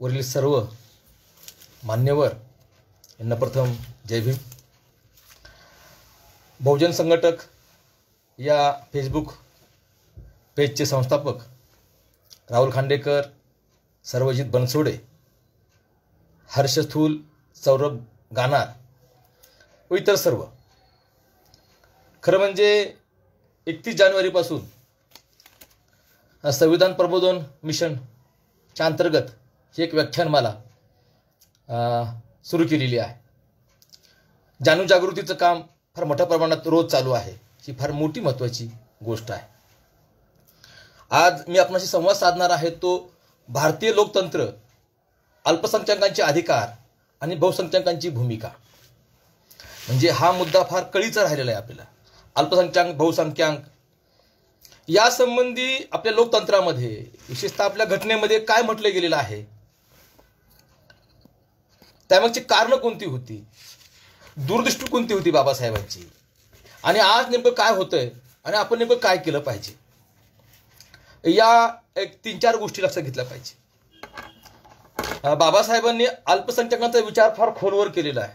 वरील सर्व मान्यवर यांना प्रथम जय भीम बहुजन संघटक या फेसबुक पेजचे संस्थापक राहुल खांडेकर सर्वजित बनसोडे हर्ष सौरभ गाणार व इतर सर्व खरं म्हणजे एकतीस जानेवारीपासून संविधान प्रबोधन मिशनच्या अंतर्गत ही एक व्याख्यानमाला सुरू केलेली आहे जाणूजागृतीचं काम फार मोठ्या प्रमाणात रोज चालू आहे ही फार मोठी महत्त्वाची गोष्ट आहे आज मी आपणाशी संवाद साधणार आहे तो भारतीय लोकतंत्र अल्पसंख्याकांचे अधिकार आणि बहुसंख्याकांची भूमिका म्हणजे हा मुद्दा फार कळीचा राहिलेला आहे आपल्याला अल्पसंख्याक बहुसंख्याक यासंबंधी आपल्या लोकतंत्रामध्ये विशेषतः आपल्या घटनेमध्ये काय म्हटलं गेलेलं आहे त्यामागची कारण कोणती होती दूरदृष्टी कोणती होती बाबासाहेबांची आणि आज नेमकं काय होतंय आणि आपण नेमकं काय केलं पाहिजे या एक तीन चार गोष्टी लक्षात घेतल्या पाहिजे बाबासाहेबांनी अल्पसंख्याकांचा विचार फार खोलवर केलेला आहे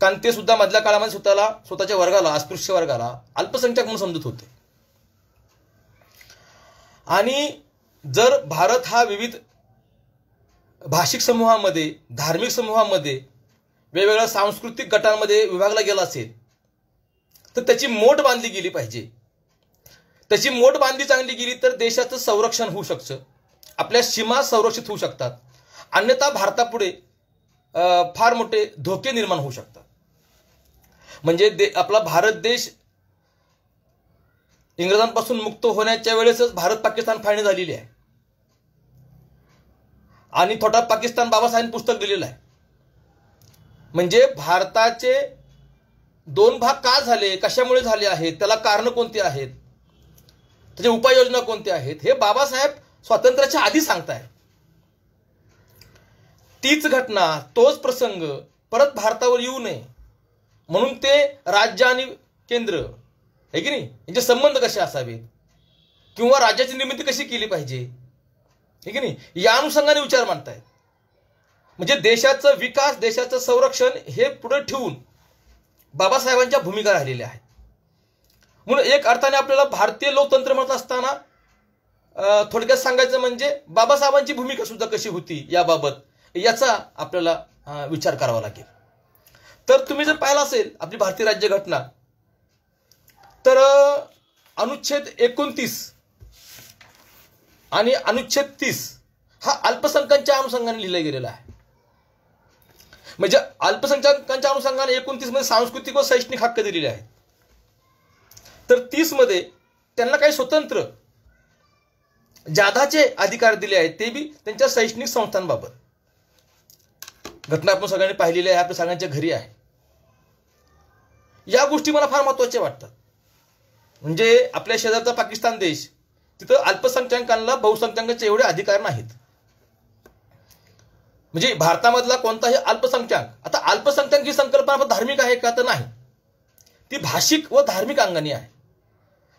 कारण ते सुद्धा मधल्या काळामध्ये स्वतःला स्वतःच्या वर्गाला अस्पृश्य वर्गाला अल्पसंख्याक म्हणून समजत होते आणि जर भारत हा विविध भाषिक समूहामध्ये धार्मिक समूहामध्ये वेगवेगळ्या सांस्कृतिक गटांमध्ये विभागला गेला असेल तर त्याची मोठ बांधली गेली पाहिजे त्याची मोठ बांधली चांगली गेली तर देशाचं संरक्षण होऊ शकतं आपल्या सीमा संरक्षित होऊ शकतात अन्यथा भारतापुढे फार मोठे धोके निर्माण होऊ शकतात म्हणजे दे आपला भारत देश इंग्रजांपासून मुक्त होण्याच्या वेळेसच भारत पाकिस्तान फाळणी झालेली आहे आणि थोटा पाकिस्तान बाबासाहेब पुस्तक दिलेलं आहे म्हणजे भारताचे दोन भाग का झाले कशामुळे झाले आहेत त्याला कारण कोणती आहेत त्याचे उपाययोजना कोणत्या आहेत हे बाबासाहेब स्वातंत्र्याच्या आधी सांगताय तीच घटना तोच प्रसंग परत भारतावर येऊ नये म्हणून ते राज्य आणि केंद्र हे की नाही यांचे संबंध कसे असावेत किंवा राज्याची निर्मिती कशी केली पाहिजे ठीक आहे नाही या अनुषंगाने विचार मांडतायत म्हणजे देशाचं विकास देशाचं संरक्षण हे पुढे ठेवून बाबासाहेबांच्या भूमिका राहिलेल्या आहेत म्हणून एक अर्थाने आपल्याला भारतीय लोकतंत्र म्हणत असताना थोडक्यात सांगायचं म्हणजे बाबासाहेबांची भूमिका सुद्धा कशी होती याबाबत याचा आपल्याला विचार करावा लागेल तर तुम्ही जर पाहिला असेल आपली भारतीय राज्यघटना तर अनुच्छेद एकोणतीस आणि अनुच्छेद तीस हा अल्पसंख्याकांच्या अनुषंगाने लिहिला गेलेला आहे म्हणजे अल्पसंख्याकांच्या अनुषंगाने एकोणतीस मध्ये सांस्कृतिक व शैक्षणिक हक्क दिलेले आहेत तर तीस मध्ये त्यांना काही स्वतंत्र जादाचे अधिकार दिले आहेत ते बी त्यांच्या शैक्षणिक संस्थांबाबत घटना आपण सगळ्यांनी पाहिलेल्या आहे आपल्या सगळ्यांच्या घरी आहे या गोष्टी मला फार महत्वाच्या वाटतात म्हणजे आपल्या शेजारचा पाकिस्तान देश तिथं अल्पसंख्याकांना बहुसंख्याकांचे एवढे अधिकार नाहीत म्हणजे भारतामधला कोणताही अल्पसंख्याक आता अल्पसंख्याक ही संकल्पना धार्मिक आहे का तर नाही ती भाषिक व धार्मिक अंगानी आहे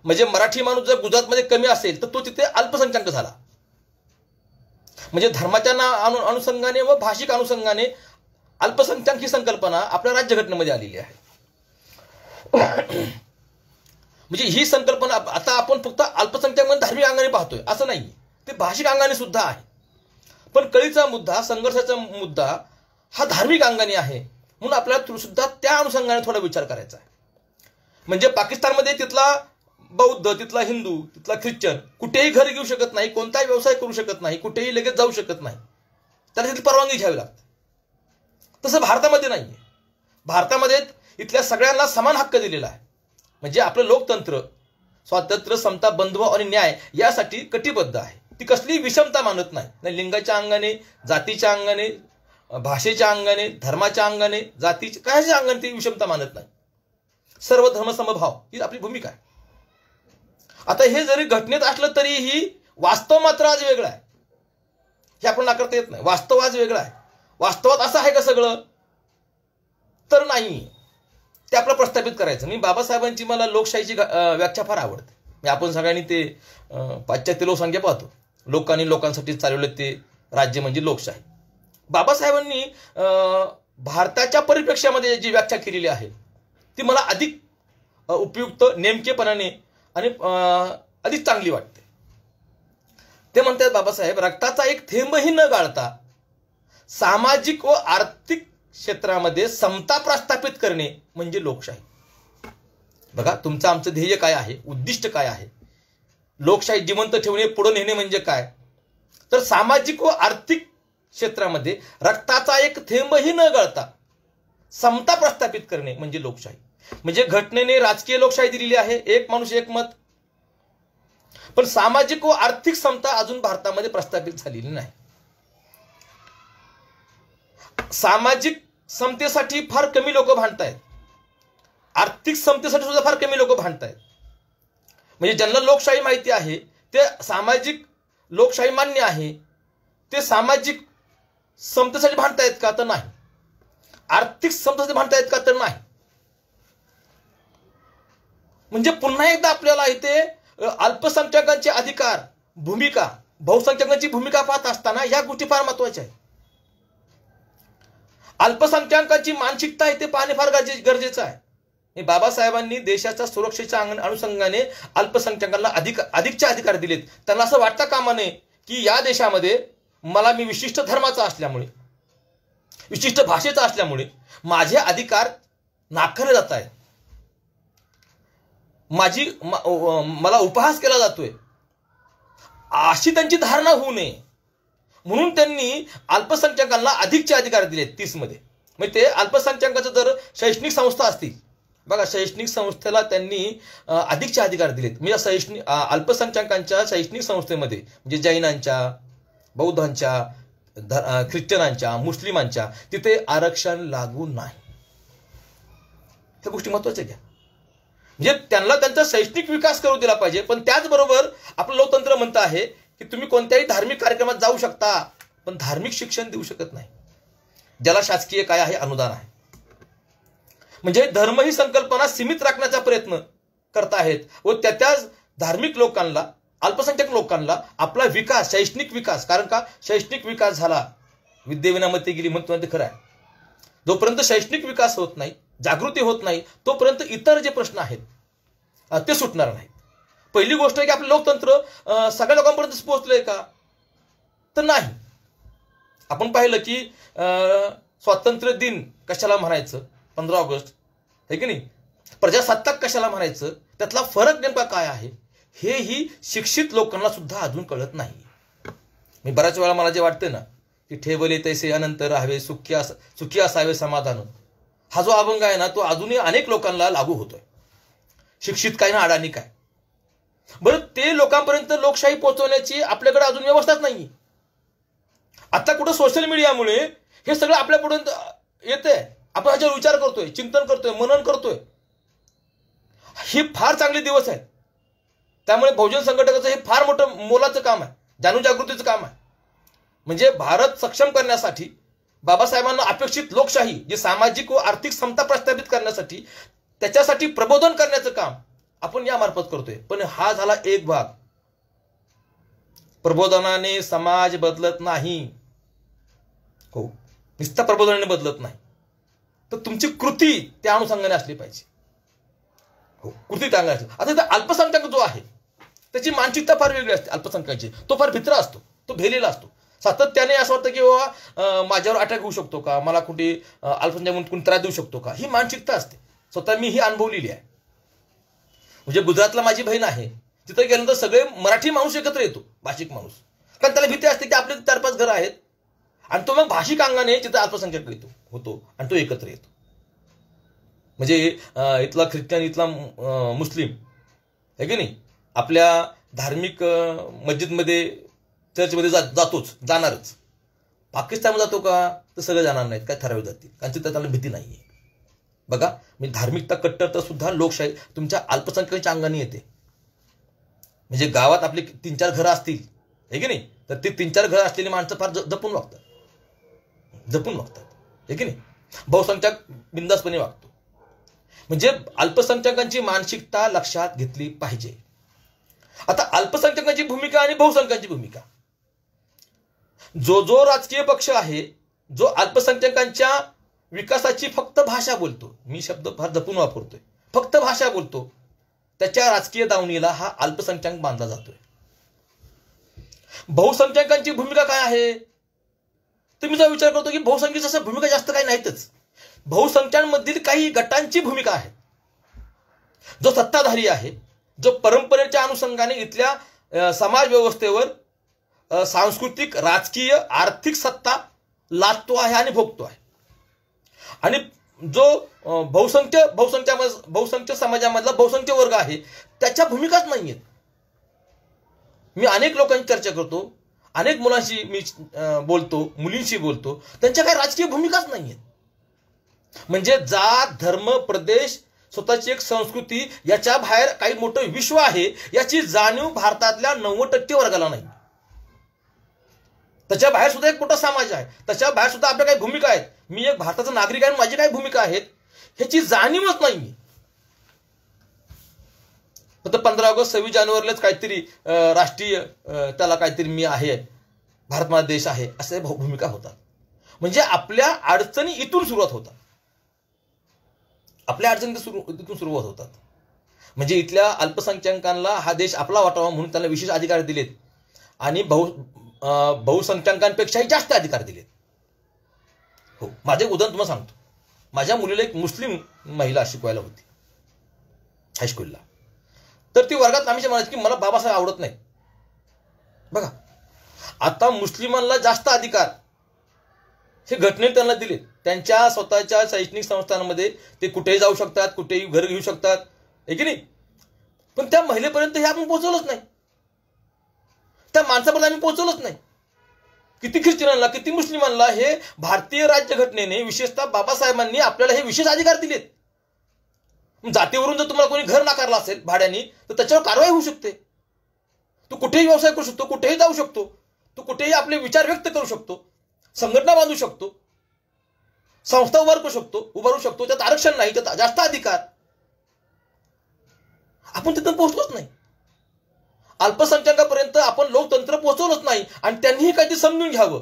म्हणजे मराठी माणूस जर गुजरातमध्ये कमी असेल तर तो तिथे अल्पसंख्याक झाला म्हणजे धर्माच्या ना अनुषंगाने व भाषिक अनुषंगाने अल्पसंख्याक ही संकल्पना आपल्या राज्यघटनेमध्ये आलेली आहे म्हणजे ही संकल्पना आता आपण फक्त अल्पसंख्याक म्हणून धार्मिक अंगाने पाहतोय असं नाही ते भाषिक अंगाने सुद्धा आहे पण कळीचा मुद्दा संघर्षाचा मुद्दा हा धार्मिक अंगाने आहे म्हणून आपल्याला सुद्धा त्या अनुषंगाने थोडा विचार करायचा आहे म्हणजे पाकिस्तानमध्ये तिथला बौद्ध तिथला हिंदू तिथला ख्रिश्चन कुठेही घर घेऊ शकत नाही कोणताही व्यवसाय करू शकत नाही कुठेही लगेच जाऊ शकत नाही त्याला तिथली परवानगी घ्यावी लागते तसं भारतामध्ये नाही आहे भारतामध्ये इथल्या सगळ्यांना समान हक्क दिलेला आहे म्हणजे आपलं लोकतंत्र स्वातंत्र्य समता बंधव आणि न्याय यासाठी कटिबद्ध आहे ती कसलीही विषमता मानत नाही ना लिंगाच्या अंगाने जातीच्या अंगाने भाषेच्या अंगाने धर्माच्या अंगाने जातीच्या कायच्या अंगाने ती विषमता मानत नाही सर्व धर्मसमभाव ही आपली भूमिका आहे आता हे जरी घटनेत असलं तरीही वास्तव मात्र आज वेगळं आहे हे आपण नाकारता येत नाही वास्तव आज वेगळं आहे वास्तवात असं आहे का सगळं तर नाही ते आपलं प्रस्थापित करायचं मी बाबासाहेबांची मला लोकशाहीची व्याख्या फार आवडते मी आपण सगळ्यांनी ते पाश्चात्य लोकसंख्या पाहतो लोकांनी लोकांसाठी चालवले ते राज्य म्हणजे लोकशाही बाबासाहेबांनी भारताच्या परिप्रेक्षामध्ये जी व्याख्या केलेली आहे ती मला अधिक उपयुक्त नेमकेपणाने आणि अधिक चांगली वाटते ते म्हणतात बाबासाहेब रक्ताचा एक थेंबही न गाळता सामाजिक व आर्थिक क्षेत्रामध्ये समता प्रस्थापित करणे म्हणजे लोकशाही बघा तुमचं आमचं ध्येय काय आहे उद्दिष्ट काय आहे लोकशाही जिवंत ठेवणे पुढे नेणे म्हणजे काय तर सामाजिक व आर्थिक क्षेत्रामध्ये रक्ताचा एक थेंबही न गळता समता प्रस्थापित करणे म्हणजे लोकशाही म्हणजे घटनेने राजकीय लोकशाही दिलेली आहे एक माणूस एक मत पण सामाजिक व आर्थिक समता अजून भारतामध्ये प्रस्थापित झालेली नाही सामाजिक समतेसाठी फार कमी लोक भांडत आहेत आर्थिक समतेसाठी सुद्धा फार कमी लोक भांडतायत म्हणजे ज्यांना लोकशाही माहिती आहे ते सामाजिक लोकशाही मान्य आहे ते सामाजिक समतेसाठी भांडतायत का तर नाही आर्थिक समतेसाठी भांडतायत का तर नाही म्हणजे पुन्हा एकदा आपल्याला इथे अल्पसंख्याकांचे अधिकार भूमिका बहुसंख्याकांची भूमिका पाहत असताना या गोष्टी फार महत्वाच्या आहेत अल्पसंख्याकांची मानसिकता इथे पाहणे फार गरजेचं आहे बाबासाहेबांनी देशाच्या सुरक्षेच्या अनुषंगाने अल्पसंख्याकांना अधिक अधिकचे अधिकार दिलेत त्यांना असं वाटतं कामा नये की या देशामध्ये मला मी विशिष्ट धर्माचा असल्यामुळे विशिष्ट भाषेचा असल्यामुळे माझे अधिकार नाकारले जात आहेत माझी मला उपहास केला जातोय अशी त्यांची धारणा होऊ नये म्हणून त्यांनी अल्पसंख्याकांना अधिकचे अधिकार दिलेत तीसमध्ये म्हणजे ते अल्पसंख्याकांचं जर शैक्षणिक संस्था असतील बघा शैक्षणिक संस्थेला त्यांनी अधिकचे अधिकार दिलेत म्हणजे शैक्षणिक अल्पसंख्याकांच्या शैक्षणिक संस्थेमध्ये म्हणजे जैनांच्या बौद्धांच्या ख्रिश्चनांच्या मुस्लिमांच्या तिथे आरक्षण लागू नाही त्या गोष्टी महत्वाच्या घ्या म्हणजे त्यांना त्यांचा शैक्षणिक विकास करू दिला पाहिजे पण त्याचबरोबर आपलं लोकतंत्र म्हणतं आहे की तुम्ही कोणत्याही धार्मिक कार्यक्रमात जाऊ शकता पण धार्मिक शिक्षण देऊ शकत नाही ज्याला शासकीय काय आहे अनुदान आहे म्हणजे धर्म ही संकल्पना सीमित राखण्याचा प्रयत्न करत आहेत व त्या त्याच धार्मिक लोकांना अल्पसंख्याक लोकांना आपला विकास शैक्षणिक विकास कारण का शैक्षणिक विकास झाला विद्याविनामध्ये गेली म्हणतो ते खरं आहे जोपर्यंत शैक्षणिक विकास होत नाही जागृती होत नाही तोपर्यंत इतर जे प्रश्न आहेत ते सुटणार नाहीत पहिली गोष्ट आहे की आपलं लोकतंत्र सगळ्या लोकांपर्यंत पोहोचलंय का तर नाही आपण पाहिलं की स्वातंत्र्य दिन कशाला म्हणायचं पंधरा ऑगस्ट आहे की नाही प्रजासत्ताक कशाला म्हणायचं त्यातला फरक नेमका काय आहे हेही शिक्षित लोकांना सुद्धा अजून कळत नाही मी बऱ्याच वेळा मला जे वाटतं ना की ठेवले तैसे अनंत राहावे सुखी असा सुखी असावे समाधान हा जो अभंग आहे ना तो अजूनही अनेक लोकांना लागू होतोय शिक्षित काय ना अडाणी काय बरं ते लोकांपर्यंत लोकशाही पोहोचवण्याची आपल्याकडे अजून व्यवस्थाच नाही आता कुठं सोशल मीडियामुळे हे सगळं आपल्यापर्यंत येतंय आपण याच्यावर विचार करतोय चिंतन करतोय मनन करतोय हे फार चांगले दिवस आहेत त्यामुळे बहुजन संघटकाचं हे फार मोठं मोलाचं काम आहे जाणूनजागृतीचं काम आहे म्हणजे भारत सक्षम करण्यासाठी बाबासाहेबांना अपेक्षित लोकशाही जे सामाजिक व आर्थिक समता प्रस्थापित करण्यासाठी त्याच्यासाठी प्रबोधन करण्याचं काम आपण यामार्फत करतोय पण हा झाला एक भाग प्रबोधनाने समाज बदलत नाही हो निस्ता प्रबोधनाने बदलत नाही तर तुमची कृती त्या अनुषंगाने असली पाहिजे हो कृती त्या असली आता अल्पसंख्याक जो आहे त्याची मानसिकता फार वेगळी असते अल्पसंख्याची तो फार भित्र असतो तो भेलेला असतो सातत्याने असं वाटतं की बाबा माझ्यावर अटॅक होऊ शकतो का मला कुठे अल्पसंख्याक म्हणून त्रास देऊ शकतो का ही मानसिकता असते स्वतः मी ही अनुभवलेली आहे म्हणजे गुजरातला माझी बहीण आहे तिथं गेल्यानंतर सगळे मराठी माणूस एकत्र येतो भाषिक माणूस कारण त्याला भीती असते की आपले चार पाच घरं आहेत आणि तो मग भाषिक अंगाने तिथं अल्पसंख्याक येतो होतो आणि तो एकत्र येतो म्हणजे इथला ख्रिश्चन इथला मुस्लिम आहे की नाही आपल्या धार्मिक मस्जिदमध्ये चर्चमध्ये जा जातोच जाणारच पाकिस्तानमध्ये जातो का तर सगळे जाणार नाहीत काय ठराविक जातील कारण तिथं त्याला भीती नाही आहे बघा मी धार्मिकता कट्टरता सुद्धा लोकशाही तुमच्या अल्पसंख्याकांच्या अंगाने येते म्हणजे गावात आपली तीन चार घरं असतील है की नाही तर ते तीन चार घरं असलेली माणसं फार जपून वागतात जपून वागतात ठीक की नाही बहुसंख्याक बिंदासपणे वागतो म्हणजे अल्पसंख्याकांची मानसिकता लक्षात घेतली पाहिजे आता अल्पसंख्याकांची भूमिका आणि बहुसंख्याची भूमिका जो जो राजकीय पक्ष आहे जो अल्पसंख्याकांच्या विकासाची फक्त भाषा बोलतो मी शब्द फार जपून वापरतोय फक्त भाषा बोलतो त्याच्या राजकीय दावणीला हा अल्पसंख्याक बांधला जातोय बहुसंख्याकांची भूमिका काय आहे तर मी जर विचार करतो की बहुसंख्येच्या असं भूमिका जास्त काही नाहीतच बहुसंख्यांमधील काही गटांची भूमिका आहे जो सत्ताधारी आहे जो परंपरेच्या अनुषंगाने इथल्या समाज व्यवस्थेवर सांस्कृतिक राजकीय आर्थिक सत्ता लादतो आहे आणि भोगतो आहे आणि जो बहुसंख्य बहुसंख्या बहुसंख्य समाजामधला बहुसंख्य वर्ग आहे त्याच्या भूमिकाच नाही आहेत मी अनेक लोकांची चर्चा करतो अनेक मुलांशी मी बोलतो मुलींशी बोलतो त्यांच्या काही राजकीय भूमिकाच नाही आहेत म्हणजे जात धर्म प्रदेश स्वतःची एक संस्कृती याच्या बाहेर काही मोठं विश्व आहे याची जाणीव भारतातल्या नव्वद टक्के वर्गाला नाही त्याच्या बाहेर सुद्धा एक मोठा समाज आहे त्याच्या बाहेर सुद्धा आपल्या काही भूमिका आहेत मी एक भारताचा नागरिक आहे माझी काही भूमिका आहेत ह्याची जाणीवच नाही मी फक्त पंधरा ऑगस्ट सव्वीस जानेवारीलाच काहीतरी राष्ट्रीय त्याला काहीतरी मी आहे भारत माझा देश आहे असे भूमिका होतात म्हणजे आपल्या अडचणी इथून सुरुवात होतात आपल्या अडचणी इथून सुरुवात होतात म्हणजे इथल्या अल्पसंख्याकांना हा देश आपला वाटावा म्हणून त्यांना विशेष अधिकार दिलेत आणि बहु बहुसंख्याकांपेक्षाही जास्त अधिकार दिलेत हो माझे उदाहरण तुम्हाला सांगतो माझ्या मुलीला एक मुस्लिम महिला शिकवायला होती हायस्कूलला तर ती वर्गात आम्ही म्हणायचं की मला बाबासाहेब आवडत नाही बघा आता मुस्लिमांना जास्त अधिकार हे घटनेने त्यांना दिले त्यांच्या स्वतःच्या शैक्षणिक संस्थांमध्ये ते कुठेही जाऊ शकतात कुठेही घर घेऊ शकतात हे की नाही पण त्या महिलेपर्यंत हे आपण पोहोचवलंच नाही त्या माणसापर्यंत आम्ही पोहोचवलंच नाही किती ख्रिश्चनांना किती मुस्लिमांना हे भारतीय राज्यघटनेने विशेषतः बाबासाहेबांनी आपल्याला हे विशेष अधिकार दिलेत जातीवरून जर तुम्हाला कोणी घर नाकारलं असेल भाड्याने तर त्याच्यावर कारवाई होऊ शकते तू कुठेही व्यवसाय करू शकतो कुठेही जाऊ शकतो तू कुठेही आपले विचार व्यक्त करू शकतो संघटना बांधू शकतो संस्था उभार करू शकतो उभारू शकतो त्यात आरक्षण नाही त्यात जास्त अधिकार आपण तिथं पोहोचलोच नाही अल्पसंख्याकापर्यंत आपण लोकतंत्र पोहोचवलंच नाही आणि त्यांनीही काहीतरी समजून घ्यावं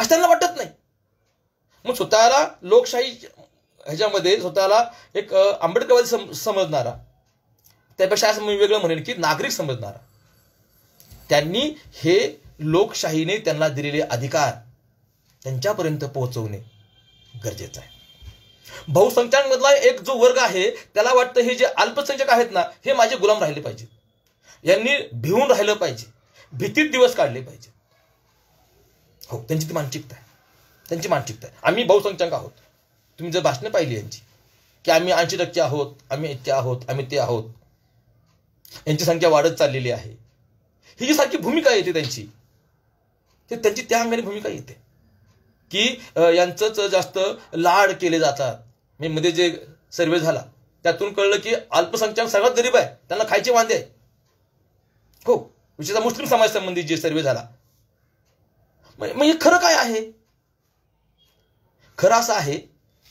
असं त्यांना वाटत नाही मग स्वतःला लोकशाही ह्याच्यामध्ये स्वतःला एक आंबेडकरवादी सम समजणारा त्यापेक्षा असं मी वेगळं म्हणेन की नागरिक समजणारा त्यांनी हे लोकशाहीने त्यांना दिलेले अधिकार त्यांच्यापर्यंत पोहोचवणे गरजेचं आहे बहुसंख्यांमधला एक जो वर्ग आहे त्याला वाटतं हे जे अल्पसंख्यक आहेत ना हे माझे गुलाम राहिले पाहिजे यांनी भिवून राहिलं पाहिजे भीतीत दिवस काढले पाहिजे हो त्यांची ती मानसिकता आहे त्यांची मानसिकता आहे आम्ही बहुसंख्यांक आहोत तुम्ही जर भाषणं पाहिली यांची की आम्ही ऐंशी टक्के आहोत आम्ही इतके आहोत आम्ही ते आहोत यांची संख्या वाढत चाललेली आहे ही जी सारखी भूमिका येते त्यांची ते त्यांची त्या अंगाने भूमिका येते की यांचंच जास्त लाड केले जातात मी मध्ये जे सर्वे झाला त्यातून कळलं की अल्पसंख्याक सगळ्यात गरीब आहे त्यांना खायचे वांदे आहे हो विशेष मुस्लिम समाज संबंधी जे सर्वे झाला म्हणजे खरं काय आहे खरं असं आहे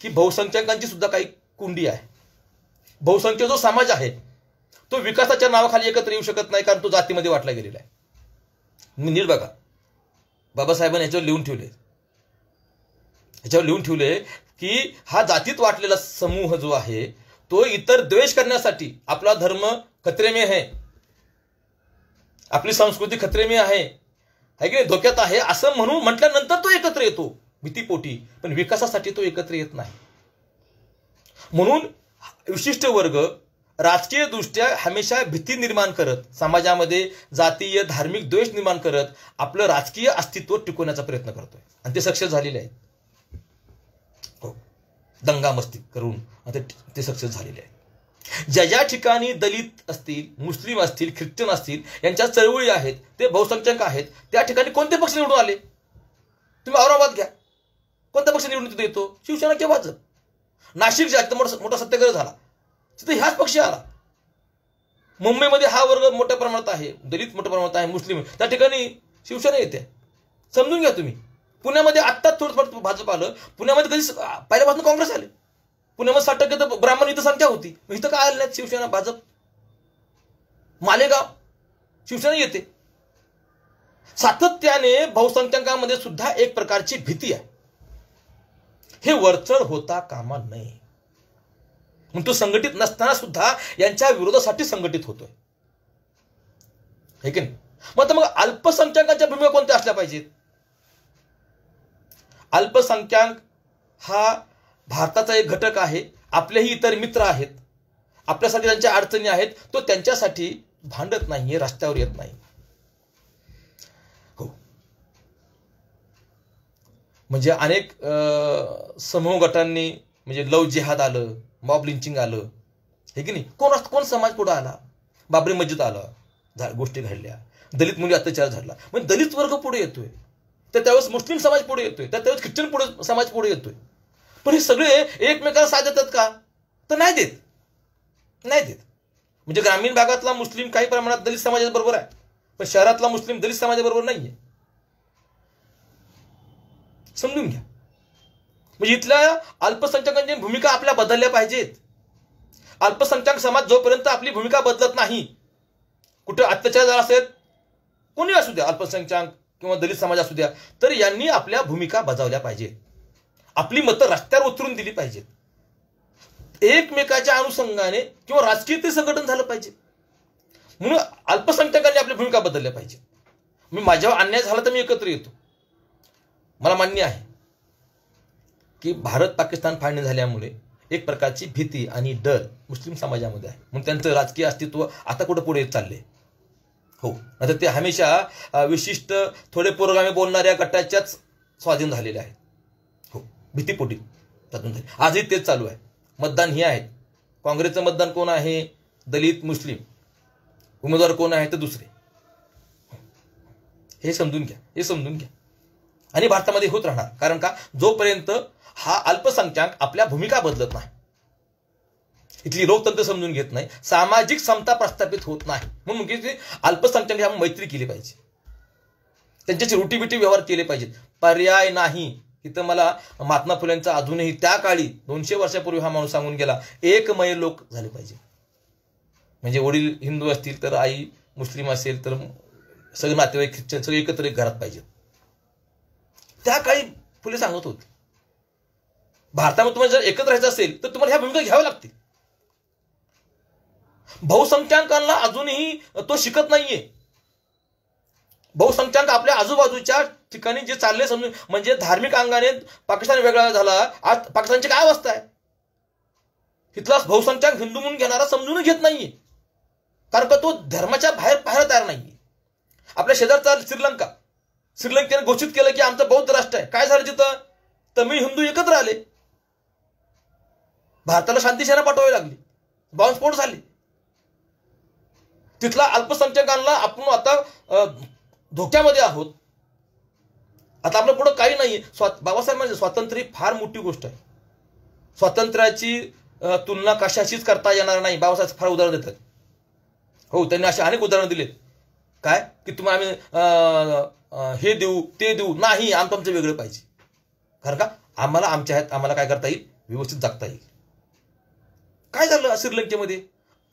की बहुसंख्याकांची सुद्धा काही कुंडी आहे बहुसंख्य जो समाज आहे तो विकासाच्या नावाखाली एकत्र येऊ शकत नाही कारण तो जातीमध्ये वाटला गेलेला आहे नीट बघा बाबासाहेबांनी ह्याच्यावर लिहून ठेवले ह्याच्यावर लिहून ठेवले की हा जातीत वाटलेला समूह जो आहे तो इतर द्वेष करण्यासाठी आपला धर्म खत्रेमी आहे आपली संस्कृती खत्रेमी आहे की धोक्यात आहे असं म्हणून म्हटल्यानंतर तो एकत्र येतो भीतीपोटी पण विकासासाठी तो एकत्र येत नाही म्हणून विशिष्ट वर्ग राजकीय दृष्ट्या हमेशा भीती निर्माण करत समाजामध्ये जातीय धार्मिक द्वेष निर्माण करत आपलं राजकीय अस्तित्व टिकवण्याचा प्रयत्न करतोय आणि ते सक्सेस झालेले आहेत हो दंगा मस्ती करून ते सक्सेस झालेले आहेत ज्या ज्या ठिकाणी दलित असतील मुस्लिम असतील ख्रिश्चन असतील यांच्या चळवळी आहेत ते बहुसंख्यक आहेत त्या ठिकाणी कोणते पक्ष निवडून आले तुम्ही औरंगाबाद घ्या कोणता पक्ष निवडून येतो शिवसेना किंवा भाजप नाशिक जे मोठा सत्याग्रह झाला तिथे ह्याच पक्ष आला मुंबईमध्ये हा वर्ग मोठ्या प्रमाणात आहे दलित मोठ्या प्रमाणात आहे मुस्लिम त्या ठिकाणी शिवसेना येते समजून घ्या तुम्ही पुण्यामध्ये आत्ताच थोडंफार भाजप आलं पुण्यामध्ये कधी पहिल्यापासून काँग्रेस आले पुण्यामध्ये साठ टक्के तर ब्राह्मण इथं संख्या होती इथं काय आलं नाही शिवसेना भाजप मालेगाव शिवसेना येते सातत्याने बहुसंख्याकामध्ये सुद्धा एक प्रकारची भीती आहे हे वरचढ होता कामा नये म्हणून तो संघटित नसताना सुद्धा यांच्या विरोधासाठी संघटित होतोय हे की मग तर मग अल्पसंख्याकांच्या भूमिका कोणत्या असल्या पाहिजेत अल्पसंख्याक हा भारताचा एक घटक आहे आपलेही इतर मित्र आहेत आपल्यासाठी त्यांच्या अडचणी आहेत तो त्यांच्यासाठी भांडत नाहीये रस्त्यावर येत नाही म्हणजे अनेक समूह गटांनी म्हणजे लव जिहाद आलं मॉब लिंचिंग आलं हे की नाही कोण कोण समाज पुढं आला बाबरी मस्जिद आलं गोष्टी घडल्या दलित मुली अत्याचार झाला म्हणजे दलित वर्ग पुढे येतोय तर त्यावेळेस मुस्लिम समाज पुढे येतोय तर त्यावेळेस ख्रिश्चन पुढे समाज पुढे येतोय पण हे सगळे एकमेकाला साथ देतात का तर नाही देत नाही देत म्हणजे ग्रामीण भागातला मुस्लिम काही प्रमाणात दलित समाजाबरोबर आहे पण शहरातला मुस्लिम दलित समाजाबरोबर नाही आहे समजून घ्या म्हणजे इथल्या अल्पसंख्याकांची भूमिका आपल्या बदलल्या पाहिजेत अल्पसंख्याक समाज जोपर्यंत आपली भूमिका बदलत नाही कुठे अत्याचार झाला असेल कोणी असू द्या अल्पसंख्याक किंवा दलित समाज असू द्या तर यांनी आपल्या भूमिका बजावल्या पाहिजेत आपली मतं रस्त्यावर उतरून दिली पाहिजेत एकमेकाच्या अनुषंगाने किंवा राजकीय ते संघटन झालं पाहिजे म्हणून अल्पसंख्याकांनी आपली भूमिका बदलल्या पाहिजे मी माझ्यावर अन्याय झाला तर मी एकत्र येतो मला मान्य आहे की भारत पाकिस्तान फाळणी झाल्यामुळे एक प्रकारची भीती आणि डर मुस्लिम समाजामध्ये आहे म्हणून त्यांचं राजकीय अस्तित्व आता कुठं पुढे चालले हो आता ते हमेशा विशिष्ट थोडे पुरोगामी बोलणाऱ्या गटाच्याच स्वाधीन झालेले आहेत हो भीतीपोटी त्यातून आजही तेच चालू आहे मतदान हे आहेत काँग्रेसचं मतदान कोण आहे दलित मुस्लिम उमेदवार कोण आहे तर दुसरे हो. हे समजून घ्या हे समजून घ्या आणि भारतामध्ये होत राहणार कारण का जोपर्यंत हा अल्पसंख्याक आपल्या भूमिका बदलत नाही इथली लोकतंत्र समजून घेत नाही सामाजिक समता प्रस्थापित होत नाही म्हणून की अल्पसंख्याक मैत्री केली पाहिजे त्यांच्याशी रुटीबिटी व्यवहार केले पाहिजेत पर्याय नाही इथं मला महात्मा फुलेंचा अजूनही त्या काळी दोनशे वर्षापूर्वी हा माणूस सांगून गेला एकमय लोक झाले पाहिजे म्हणजे वडील हिंदू असतील तर आई मुस्लिम असेल तर सगळे नातेवाईक ख्रिश्चन सगळे एकत्र घरात पाहिजेत त्या काही फुले सांगत होते भारतामध्ये तुम्हाला जर एकत्र राहायचं असेल तर तुम्हाला ह्या भूमिका घ्याव्या लागतील बहुसंख्याकांना अजूनही तो शिकत नाहीये बहुसंख्याक आपल्या आजूबाजूच्या ठिकाणी जे चालले समजून म्हणजे धार्मिक अंगाने पाकिस्तान वेगळा झाला आज पाकिस्तानची काय अवस्था आहे तिथला बहुसंख्याक हिंदू म्हणून घेणारा समजून घेत नाहीये कारण का तो धर्माच्या बाहेर पाहायला तयार नाहीये आपल्या शेजारचा श्रीलंका श्रीलंकेने घोषित केलं की आमचं बौद्ध राष्ट्र आहे काय झालं तिथं तमिळ हिंदू एकत्र आले भारताला शांती सेना पाठवावी लागली बॉम्बस्फोट झाले तिथला अल्पसंख्याकांना आपण आता धोक्यामध्ये आहोत आता आपलं पुढं काही नाही बाबासाहेब म्हणजे स्वातंत्र्य फार मोठी गोष्ट आहे स्वातंत्र्याची तुलना कशाशीच करता येणार नाही बाबासाहेब फार उदाहरण देतात हो त्यांनी असे अनेक उदाहरणं दिले काय की तुम्ही आम्ही हे देऊ ते देऊ नाही आमचं आमचं वेगळं पाहिजे खरं का आम्हाला आमच्या ह्यात आम्हाला काय करता येईल व्यवस्थित जगता येईल काय झालं श्रीलंकेमध्ये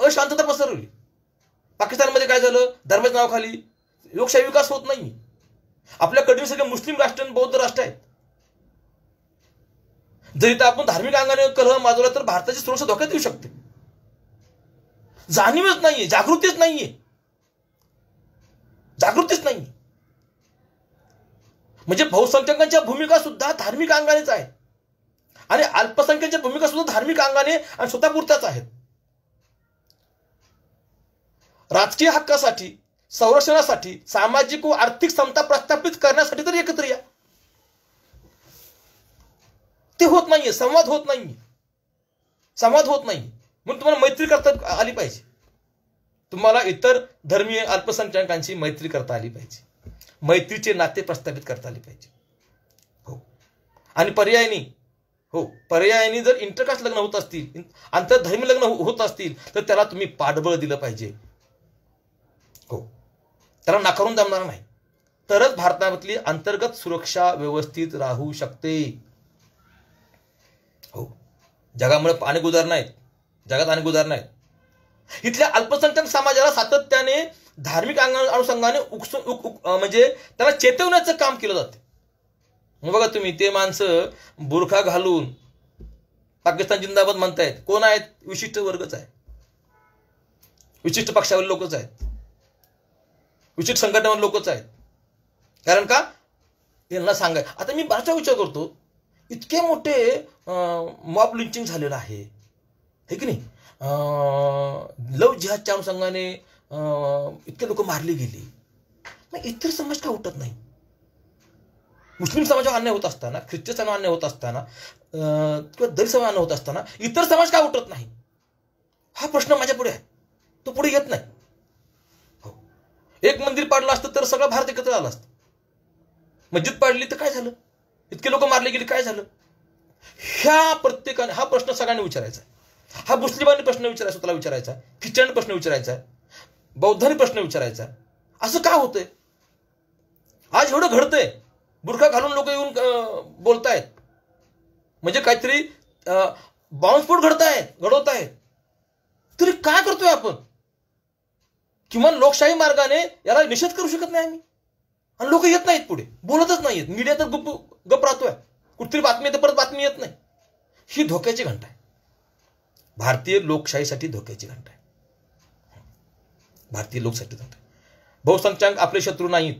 अशांतता पसरवली पाकिस्तानमध्ये काय झालं धर्माच्या नावाखाली लोकशाही विकास होत नाही आपल्याकडून सगळे मुस्लिम राष्ट्र आणि बौद्ध राष्ट्र आहेत जरी इथं आपण धार्मिक अंगाने कलह माजवला तर भारताची सुरक्षा धोक्यात येऊ शकते जाणीवच नाहीये जागृतीच नाहीये जागृतीच नाहीये म्हणजे बहुसंख्याकांच्या भूमिका सुद्धा धार्मिक अंगानेच आहे आणि अल्पसंख्याच्या भूमिका सुद्धा धार्मिक अंगाने आणि स्वतःपुरताच आहेत राजकीय हक्कासाठी संरक्षणासाठी सामाजिक व आर्थिक समता प्रस्थापित करण्यासाठी तर एकत्र या ते होत नाहीये संवाद होत नाही संवाद होत नाही म्हणून तुम्हाला मैत्री करता आली पाहिजे तुम्हाला इतर धर्मीय अल्पसंख्याकांची मैत्री करता आली पाहिजे मैत्रीचे नाते प्रस्थापित करता आले पाहिजे हो आणि पर्यायाने हो पर्यायाने जर इंटरकास्ट लग्न होत असतील आंतरधर्मी लग्न हो-, होत असतील तर त्याला तुम्ही पाठबळ दिलं पाहिजे हो त्याला नाकारून जमणार नाही तरच भारतामधली अंतर्गत सुरक्षा व्यवस्थित राहू शकते हो जगामुळे अनेक उदाहरणं आहेत जगात अनेक उदाहरणं आहेत इथल्या अल्पसंख्याक समाजाला सातत्याने धार्मिक अनुषंगाने उकसून उक, उक म्हणजे त्याला चेतवण्याचं काम केलं जाते बघा तुम्ही ते माणसं बुरखा घालून पाकिस्तान जिंदाबाद म्हणतायत कोण आहेत विशिष्ट वर्गच आहे विशिष्ट पक्षावर लोकच आहेत विशिष्ट संघटनावर लोकच आहेत कारण का यांना सांगाय आता मी बराचसा विचार करतो इतके मोठे मॉब लिंचिंग झालेलं आहे हे की नाही लव जिहाजच्या अनुषंगाने इतके लोक मारले गेले मग इतर समाज काय उठत नाही मुस्लिम समाजावर अन्याय होत असताना ख्रिश्चन समाज अन्याय होत असताना किंवा दलित समाज अन्याय होत असताना इतर समाज का उठत नाही हा प्रश्न माझ्या पुढे आहे तो पुढे येत नाही हो एक मंदिर पाडलं असतं तर सगळं भारत एकत्र आलं असतं मस्जिद पाडली तर काय झालं इतके लोक मारले गेले काय झालं ह्या प्रत्येकाने हा प्रश्न सगळ्यांनी विचारायचा आहे हा मुस्लिमांनी प्रश्न विचारायचा स्वतःला विचारायचा ख्रिश्चन प्रश्न विचारायचा आहे बौद्धाने प्रश्न विचारायचा असं का होतंय आज एवढं घडतंय बुरखा घालून लोक येऊन बोलतायत म्हणजे काहीतरी घडत घडतायत घडवत आहेत तरी काय करतोय आपण किमान लोकशाही मार्गाने याला निषेध करू शकत नाही आम्ही आणि लोक येत नाहीत पुढे बोलतच नाहीत मीडिया तर गप गप राहतोय कुठतरी बातमी येते परत बातमी येत नाही ही धोक्याची घंटा आहे भारतीय लोकशाहीसाठी धोक्याची घंटा आहे भारतीय लोकसाठी जाते बहुसंख्याक आपले शत्रू नाहीत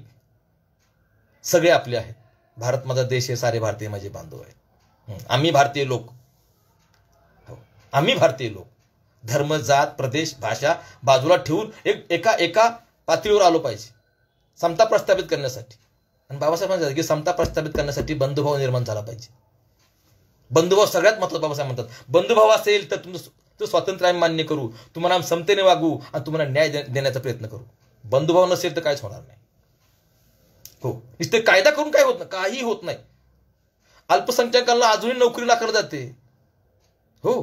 सगळे आपले आहेत भारत माझा देश आहे सारे भारतीय माझे बांधव आहेत आम्ही भारतीय लोक हो, आम्ही भारतीय लोक धर्म जात प्रदेश भाषा बाजूला ठेवून एक एका एका पातळीवर आलो पाहिजे समता प्रस्थापित करण्यासाठी आणि बाबासाहेब म्हणतात की समता प्रस्थापित करण्यासाठी बंधुभाव निर्माण झाला पाहिजे बंधुभाव सगळ्यात म्हटलं बाबासाहेब म्हणतात बंधुभाव असेल तर तुमचं तो स्वातंत्र्य आम्ही मान्य करू तुम्हाला आम्ही समतेने वागू आणि तुम्हाला न्याय देण्याचा प्रयत्न करू बंधुभाव नसेल तर काहीच होणार नाही हो नुसते कायदा करून काय होत नाही काही होत नाही अल्पसंख्याकांना अजूनही नोकरी नाकारली जाते हो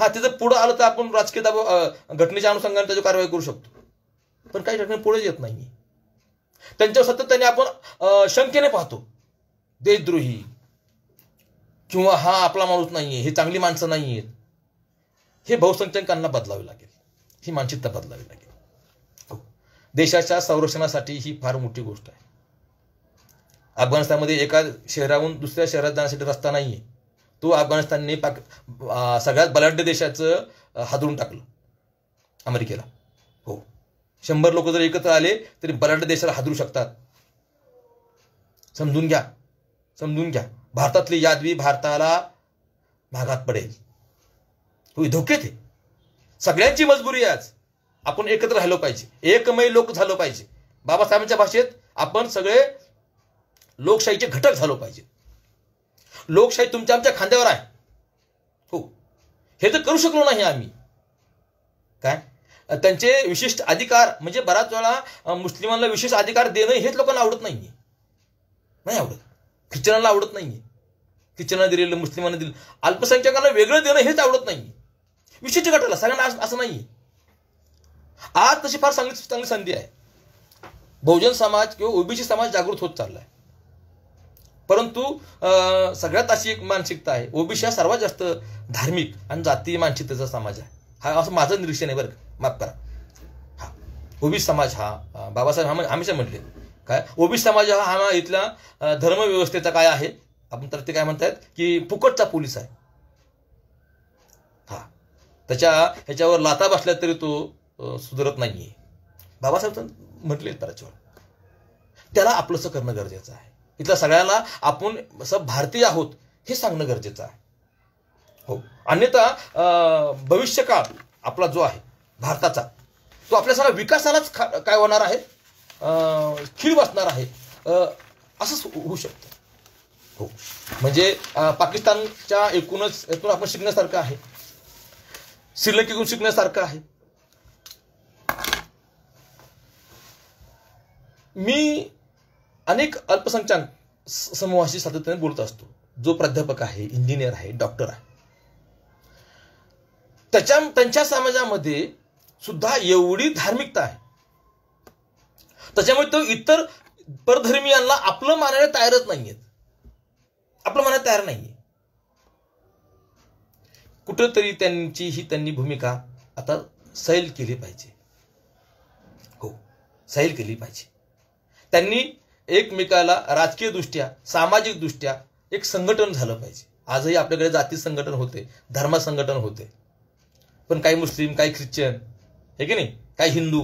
हा त्याचं पुढं आलं तर आपण राजकीय दाबा घटनेच्या अनुषंगाने त्याची कारवाई करू शकतो पण काही ठिकाणी पुढे येत नाही त्यांच्यावर सातत्याने आपण शंकेने पाहतो देशद्रोही किंवा हा आपला माणूस नाहीये हे चांगली माणसं आहेत हे बहुसंख्यांकांना बदलावे लागेल ही मानसिकता बदलावी लागेल हो. देशाच्या संरक्षणासाठी ही फार मोठी गोष्ट आहे अफगाणिस्तानमध्ये एका शहराहून दुसऱ्या शहरात जाण्यासाठी रस्ता नाही आहे तो अफगाणिस्तानने पाक सगळ्यात बलाढ्य देशाचं हादरून टाकलं अमेरिकेला हो शंभर लोक जर एकत्र आले तरी बलाढ्य देशाला हादरू शकतात समजून घ्या समजून घ्या भारतातली यादवी भारताला भागात पडेल होई धोक्यात आहे सगळ्यांची मजबुरी आज आपण एकत्र राहिलो पाहिजे एकमय लोक झालो पाहिजे बाबासाहेबांच्या भाषेत आपण सगळे लोकशाहीचे घटक झालो पाहिजे लोकशाही तुमच्या आमच्या खांद्यावर आहे हो हे तर करू शकलो नाही आम्ही काय त्यांचे विशिष्ट अधिकार म्हणजे बऱ्याच वेळा मुस्लिमांना विशेष अधिकार देणं हेच लोकांना आवडत नाहीये नाही आवडत ख्रिश्चनांना आवडत आहे ख्रिश्चनांना दिलेलं मुस्लिमांना दिलं अल्पसंख्याकांना वेगळं देणं हेच आवडत नाही विशिष्ट गटाला सगळ्यांना असं नाही आज तशी फार चांगली चांगली संधी आहे बहुजन समाज किंवा ओबीसी समाज जागृत होत चाललाय परंतु सगळ्यात अशी एक मानसिकता आहे ओबीसी हा सर्वात जास्त धार्मिक आणि जातीय मानसिकतेचा समाज आहे हा असं माझं निरीक्षण आहे बरं माफ करा हा ओबीसी समाज हा बाबासाहेब हमेशा म्हटले काय ओबीसी समाज हा हा इथल्या धर्मव्यवस्थेचा काय आहे आपण तर ते काय म्हणतात की फुकटचा पोलीस आहे त्याच्या ह्याच्यावर लाता बसल्या तरी तो सुधरत नाही आहे बाबासाहेब म्हटले बऱ्याच त्याला आपलंसं करणं गरजेचं आहे इथल्या सगळ्याला आपण असं भारतीय आहोत हे सांगणं गरजेचं आहे हो अन्यथा भविष्यकाळ आपला जो आहे भारताचा तो आपल्या सगळ्या विकासालाच खा काय होणार आहे खीळ बसणार आहे असंच होऊ शकतं हो म्हणजे पाकिस्तानच्या एकूणच यातून आपण शिकण्यासारखं आहे शिल्लकीतून शिकण्यासारखं आहे मी अनेक अल्पसंख्याक समूहाशी सातत्याने बोलत असतो जो प्राध्यापक आहे इंजिनियर आहे डॉक्टर आहे त्याच्या त्यांच्या समाजामध्ये सुद्धा एवढी धार्मिकता आहे त्याच्यामुळे तो इतर परधर्मियांना आपलं मानायला तयारच नाहीयेत आपलं मानायला तयार नाहीये कुठंतरी त्यांची ही त्यांनी भूमिका आता सैल केली पाहिजे हो सैल केली पाहिजे त्यांनी एकमेकाला राजकीयदृष्ट्या सामाजिकदृष्ट्या एक संघटन झालं पाहिजे आजही आपल्याकडे जाती संघटन होते धर्म संघटन होते पण काही मुस्लिम काही ख्रिश्चन हे की नाही काही हिंदू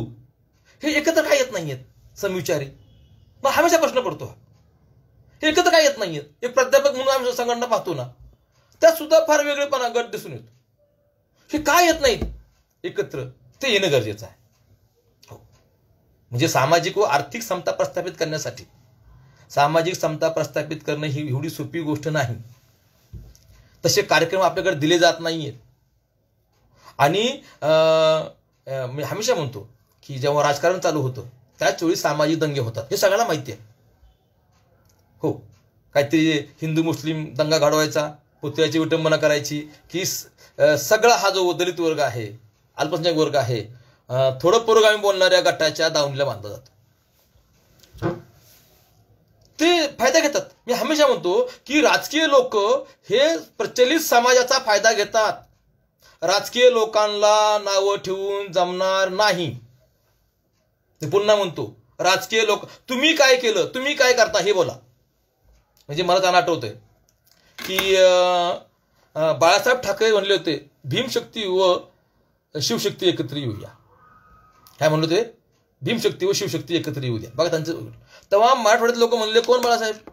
हे एकत्र काय येत नाही आहेत समविचारी मग हमेशा प्रश्न पडतो हे एकत्र काय येत नाही आहेत एक प्राध्यापक म्हणून आम्ही संघटना पाहतो ना त्या सुद्धा फार वेगळेपणा गट दिसून येतो हे काय येत नाही एकत्र ते येणं गरजेचं आहे हो. म्हणजे सामाजिक व आर्थिक समता प्रस्थापित करण्यासाठी सामाजिक समता प्रस्थापित करणं ही एवढी सोपी गोष्ट नाही तसे कार्यक्रम आपल्याकडे दिले जात नाहीयेत आणि मी हमेशा म्हणतो की जेव्हा राजकारण चालू होतं त्याच वेळी सामाजिक दंगे होतात हे सगळ्यांना माहिती आहे हो काहीतरी हिंदू मुस्लिम दंगा घडवायचा पुतळ्याची विटंबना करायची की सगळा हा जो दलित वर्ग आहे अल्पसंख्याक वर्ग आहे थोडं पुरोगामी बोलणाऱ्या गटाच्या दावणीला बांधला जातो ते फायदा घेतात मी हमेशा म्हणतो की राजकीय लोक हे प्रचलित समाजाचा फायदा घेतात राजकीय लोकांना नावं ठेवून जमणार नाही ते पुन्हा म्हणतो राजकीय लोक तुम्ही काय केलं तुम्ही काय करता हे बोला म्हणजे मला त्यांना आठवतंय की बाळासाहेब ठाकरे म्हणले होते भीमशक्ती व शिवशक्ती एकत्र येऊया काय म्हणले होते भीमशक्ती व शिवशक्ती एकत्र येऊ द्या बघा त्यांचं तेव्हा मराठवाड्यात लोक म्हणले कोण बाळासाहेब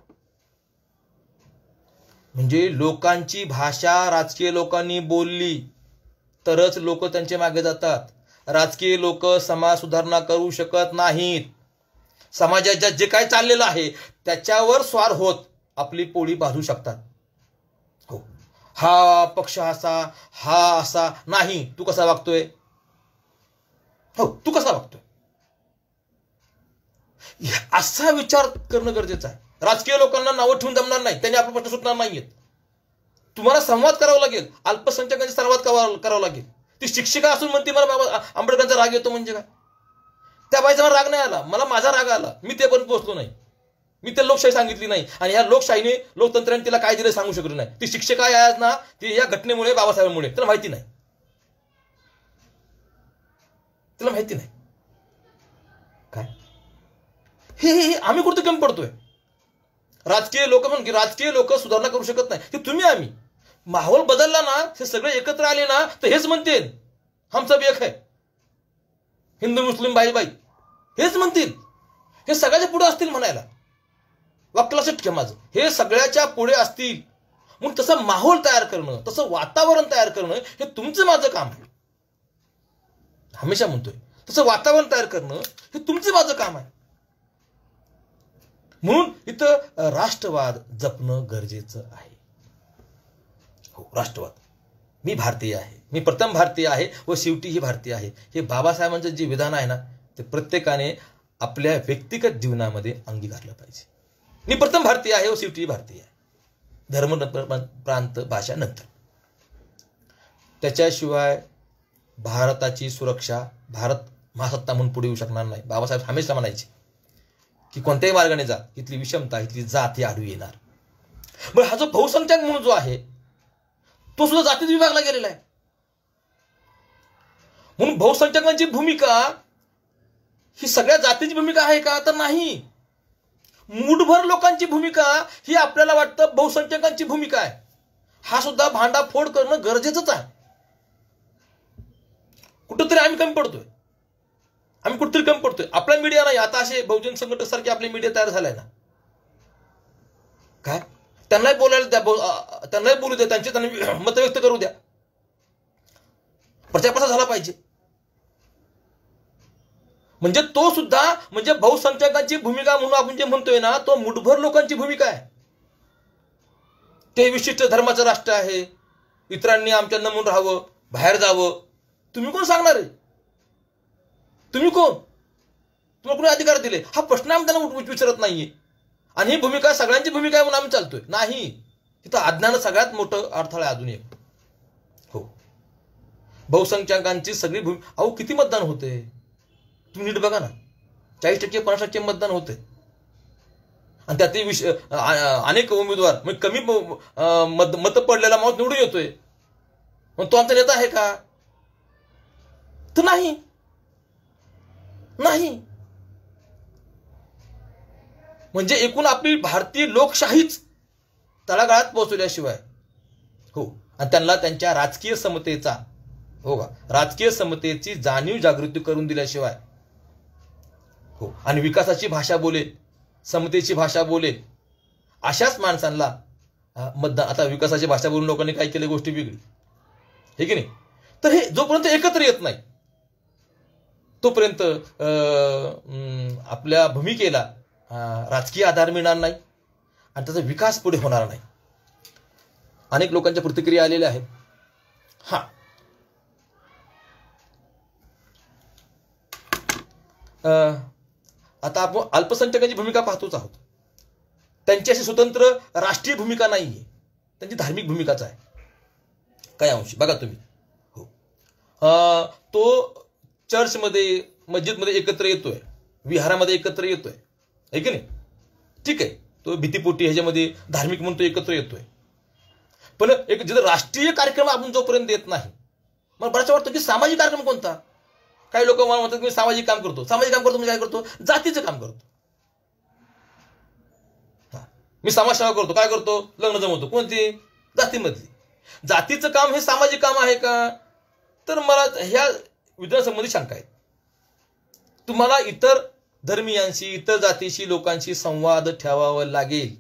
म्हणजे लोकांची भाषा राजकीय लोकांनी बोलली तरच लोक त्यांच्या मागे जातात राजकीय लोक समाज सुधारणा करू शकत नाहीत समाजाच्या जे काय चाललेलं आहे त्याच्यावर स्वार होत आपली पोळी बाजू शकतात हा पक्ष असा हा असा नाही तू कसा वागतोय हो तू कसा वागतोय असा विचार करणं गरजेचं आहे राजकीय लोकांना नावं ठेवून जमणार नाही त्यांनी आपला प्रश्न सुटणार आहेत तुम्हाला संवाद करावा लागेल अल्पसंख्याकांची संवाद करावा लागेल ती शिक्षिका असून म्हणते मला बाबा आंबेडकरांचा राग येतो म्हणजे काय त्या बाईचा मला राग नाही आला मला माझा राग आला मी ते पण पोहोचलो नाही मी त्या लोकशाही सांगितली नाही आणि या लोकशाहीने लोकतंत्र्याने तिला काय दिलं सांगू शकत नाही ती शिक्षक आहे ना ती या घटनेमुळे बाबासाहेबांमुळे त्याला माहिती नाही तिला माहिती नाही काय हे आम्ही कुठं कमी पडतोय राजकीय लोक म्हण की राजकीय लोक सुधारणा करू शकत नाही ते तुम्ही आम्ही माहोल बदलला ना हे सगळे एकत्र आले ना तर हेच म्हणतील हम सब एक है हिंदू मुस्लिम बाई बाई हेच म्हणतील हे सगळ्याच्या पुढे असतील म्हणायला वक्लासट माझं हे सगळ्याच्या पुढे असतील म्हणून तसं माहोल तयार करणं तसं वातावरण तयार करणं हे तुमचं माझं काम आहे हमेशा म्हणतोय तसं वातावरण तयार करणं हे तुमचं माझं काम आहे म्हणून इथं राष्ट्रवाद जपणं गरजेचं आहे हो राष्ट्रवाद मी भारतीय आहे मी प्रथम भारतीय आहे व शेवटी ही भारतीय आहे हे बाबासाहेबांचं जे विधान आहे ना ते प्रत्येकाने आपल्या व्यक्तिगत जीवनामध्ये अंगीकारलं पाहिजे मी प्रथम भारतीय आहे व शेवटी भारतीय आहे धर्म प्रांत भाषा नंतर त्याच्याशिवाय भारताची सुरक्षा भारत महासत्ता म्हणून पुढे येऊ शकणार नाही बाबासाहेब हमेशा म्हणायचे की कोणत्याही मार्गाने जा इथली विषमता इथली जात ही आढळू येणार मग हा जो बहुसंख्याक म्हणून जो आहे तो सुद्धा जातीत विभागला गेलेला आहे म्हणून बहुसंख्याकांची म्हणजे भूमिका ही सगळ्या जातीची भूमिका आहे का तर नाही मुठभर लोकांची भूमिका ही आपल्याला वाटतं बहुसंख्यकांची भूमिका आहे हा सुद्धा भांडाफोड करणं गरजेचंच आहे कुठंतरी आम्ही कमी पडतोय आम्ही कुठंतरी कमी पडतोय आपला मीडिया नाही आता असे बहुजन संघटन सारखे आपले मीडिया तयार झालाय ना काय त्यांनाही बोलायला द्या त्यांनाही बोलू द्या त्यांचे त्यांना मत व्यक्त करू द्या प्रचार प्रसार झाला पाहिजे म्हणजे तो सुद्धा म्हणजे बहुसंख्याकांची भूमिका म्हणून आपण जे म्हणतोय ना तो मुठभर लोकांची भूमिका आहे ते विशिष्ट धर्माचं राष्ट्र आहे इतरांनी आमच्या नमून राहावं बाहेर जावं तुम्ही कोण सांगणार आहे तुम्ही कोण तुम्हाला कोणी अधिकार दिले हा प्रश्न आम्ही त्यांना विचारत नाहीये आणि ही भूमिका सगळ्यांची भूमिका आहे म्हणून आम्ही चालतोय नाही तिथं अज्ञान सगळ्यात मोठं अडथळा अजून एक हो बहुसंख्याकांची सगळी भूमिका अहो किती मतदान होते तुम्ही नीट बघा ना चाळीस टक्के पन्नास टक्के मतदान होते आणि त्यातही विषय अनेक उमेदवार म्हणजे कमी मत मत पडलेला माणूस निवडून येतोय मग तो आमचा नेता आहे का तर नाही नाही म्हणजे एकूण आपली भारतीय लोकशाहीच तळागाळात पोहोचवल्याशिवाय हो आणि त्यांना त्यांच्या राजकीय समतेचा हो का राजकीय समतेची जाणीव जागृती करून दिल्याशिवाय हो आणि विकासाची भाषा बोलेल समतेची भाषा बोलेल अशाच माणसांना मतदान आता विकासाची भाषा बोलून लोकांनी काय केले गोष्टी वेगळी हे की नाही तर हे जोपर्यंत एकत्र येत नाही तोपर्यंत आपल्या भूमिकेला राजकीय आधार मिळणार नाही आणि त्याचा विकास पुढे होणार नाही अनेक लोकांच्या प्रतिक्रिया आलेल्या आहेत हा अ आता आपण अल्पसंख्याकांची भूमिका पाहतोच आहोत त्यांची अशी स्वतंत्र राष्ट्रीय भूमिका नाही आहे त्यांची धार्मिक भूमिकाच आहे काय अंशी बघा तुम्ही हो तो चर्चमध्ये मस्जिदमध्ये एकत्र येतोय विहारामध्ये एकत्र येतोय आहे की नाही ठीक आहे तो भीतीपोटी ह्याच्यामध्ये धार्मिक म्हणून तो एकत्र येतोय पण एक जिथं राष्ट्रीय कार्यक्रम आपण जोपर्यंत देत नाही मला बऱ्याच वाटतं की सामाजिक कार्यक्रम कोणता काही लोक मला म्हणतात मी सामाजिक काम करतो सामाजिक काम करतो म्हणजे काय करतो जातीचं काम करतो मी समाजसेवा करतो काय करतो लग्न जमवतो कोणती जातीमधली जातीचं काम हे सामाजिक काम आहे का तर मला ह्या विधानासंबंधी शंका आहेत तुम्हाला इतर धर्मियांशी इतर जातीशी लोकांशी संवाद ठेवावा लागेल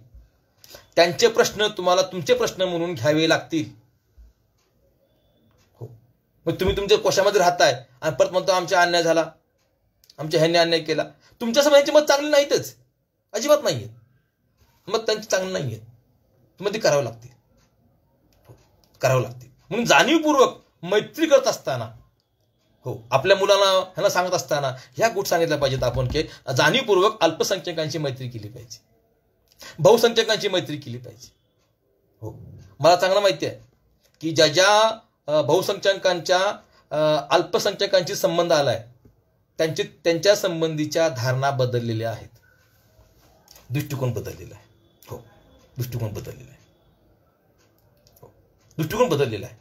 त्यांचे प्रश्न तुम्हाला तुमचे प्रश्न म्हणून घ्यावे लागतील मग तुम्ही तुमच्या कोशामध्ये राहताय आणि परत म्हणतो आमच्या अन्याय झाला आमच्या ह्यांनी अन्याय केला तुमच्या यांची मत चांगली नाहीतच अजिबात नाही आहेत मत त्यांची चांगली नाही आहेत मग ते करावं लागते करावं लागते म्हणून जाणीवपूर्वक मैत्री करत असताना हो आपल्या मुलांना ह्यांना सांगत असताना ह्या गोष्ट सांगितल्या पाहिजेत आपण की जाणीवपूर्वक अल्पसंख्यकांची मैत्री केली पाहिजे बहुसंख्यकांची मैत्री केली पाहिजे हो मला चांगलं माहिती आहे की ज्या ज्या बहुसंख्याकांच्या अल्पसंख्याकांशी संबंध आलाय त्यांची त्यांच्या संबंधीच्या धारणा बदललेल्या आहेत दृष्टिकोन बदललेला आहे हो दृष्टिकोन बदललेला आहे हो दृष्टिकोन बदललेला आहे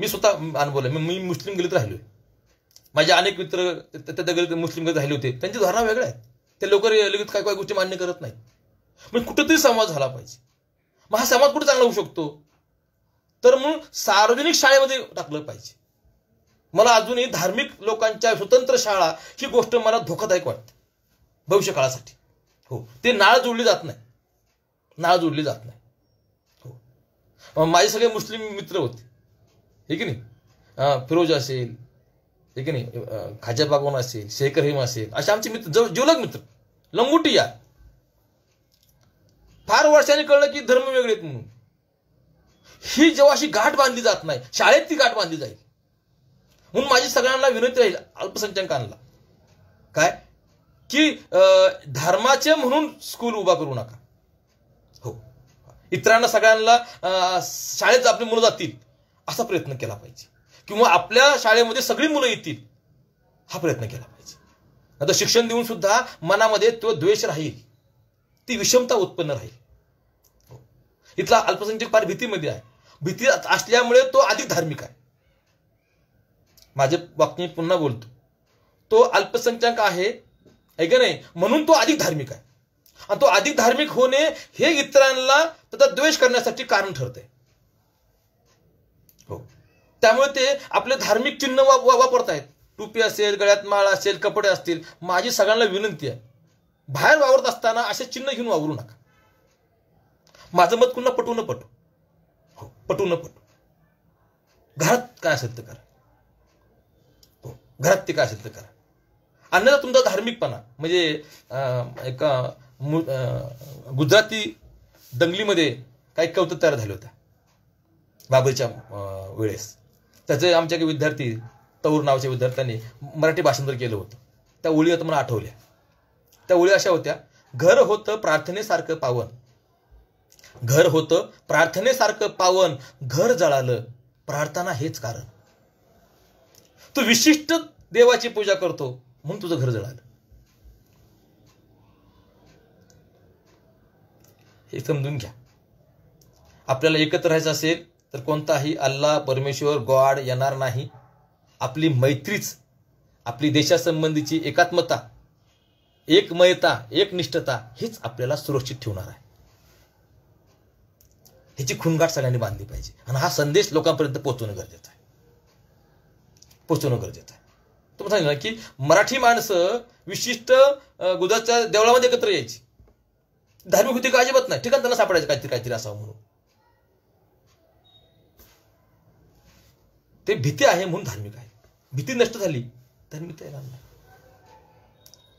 मी स्वतः अनुभवलं मी मी मुस्लिम गलित राहिलो माझे अनेक मित्र त्या गेले मुस्लिम गेले राहिले होते त्यांची धारणा वेगळ्या आहेत ते लोक लगेच काय काय गोष्टी मान्य करत नाही म्हणजे कुठंतरी संवाद झाला पाहिजे मग हा संवाद कुठे चांगला होऊ शकतो तर म्हणून सार्वजनिक शाळेमध्ये टाकलं पाहिजे मला अजूनही धार्मिक लोकांच्या स्वतंत्र शाळा ही गोष्ट मला धोकादायक वाटते भविष्य काळासाठी हो ते नाळ जोडली जात नाही नाळ जोडली जात नाही हो माझे सगळे मुस्लिम मित्र होते हे की नाही फिरोज असेल हे की नाही खाजा बागवान असेल शेख रहीम असेल असे आमचे मित्र जव जिवलग मित्र लंगुटी या फार वर्षांनी कळलं की धर्म वेगळे आहेत म्हणून ही जेव्हा अशी गाठ बांधली जात नाही शाळेत ती गाठ बांधली जाईल म्हणून माझी सगळ्यांना विनंती राहील अल्पसंख्याकांना काय की धर्माचे म्हणून स्कूल उभा करू नका हो इतरांना सगळ्यांना शाळेत आपली मुलं जातील असा प्रयत्न केला पाहिजे किंवा आपल्या शाळेमध्ये सगळी मुलं येतील हा प्रयत्न केला पाहिजे आता शिक्षण देऊन सुद्धा मनामध्ये तो द्वेष राहील ती विषमता उत्पन्न राहील हो. इथला अल्पसंख्यक फार भीतीमध्ये आहे भीती असल्यामुळे तो अधिक धार्मिक आहे माझे वाक्य पुन्हा बोलतो तो अल्पसंख्याक आहे ऐक नाही म्हणून तो अधिक धार्मिक आहे आणि तो अधिक धार्मिक होणे हे इतरांना त्याचा द्वेष करण्यासाठी कारण ठरते हो त्यामुळे ते आपले धार्मिक चिन्ह वापरतायत टोपी असेल गळ्यात माळ असेल कपडे असतील माझी सगळ्यांना विनंती आहे बाहेर वावरत असताना असे चिन्ह घेऊन वावरू नका माझं मत पुन्हा पटवू न पटू पटू न पटू घरात काय असेल तर हो, घरात ते काय असेल तर करा अन्यथा तुमचा धार्मिकपणा म्हणजे एका गुजराती दंगलीमध्ये काही कवत तयार झाले होत्या बाबरीच्या वेळेस त्याचे आमच्या काही विद्यार्थी तौर नावाच्या विद्यार्थ्यांनी मराठी भाषांतर केलं होतं त्या ओळी आता मला आठवल्या त्या ओळी अशा होत्या घर होतं प्रार्थनेसारखं पावन घर होतं प्रार्थनेसारखं पावन घर जळालं प्रार्थना हेच कारण तू विशिष्ट देवाची पूजा करतो म्हणून तुझं घर जळालं हे समजून घ्या आपल्याला एकत्र राहायचं असेल तर कोणताही अल्ला परमेश्वर गॉड येणार नाही आपली मैत्रीच आपली देशासंबंधीची एकात्मता एकमयता एकनिष्ठता हीच आपल्याला सुरक्षित ठेवणार आहे ह्याची खुणगाठ सगळ्यांनी बांधली पाहिजे आणि हा संदेश लोकांपर्यंत पोहोचवणं गरजेचं आहे पोचवणं गरजेचं आहे तुम्ही सांगितलं की मराठी माणसं विशिष्ट गुजरातच्या देवळामध्ये एकत्र यायची धार्मिक होती का अजिबात नाही ठिकाण त्यांना सापडायचं काहीतरी काहीतरी असावं म्हणून ते भीती आहे म्हणून धार्मिक आहे भीती नष्ट झाली धार्मिक नाही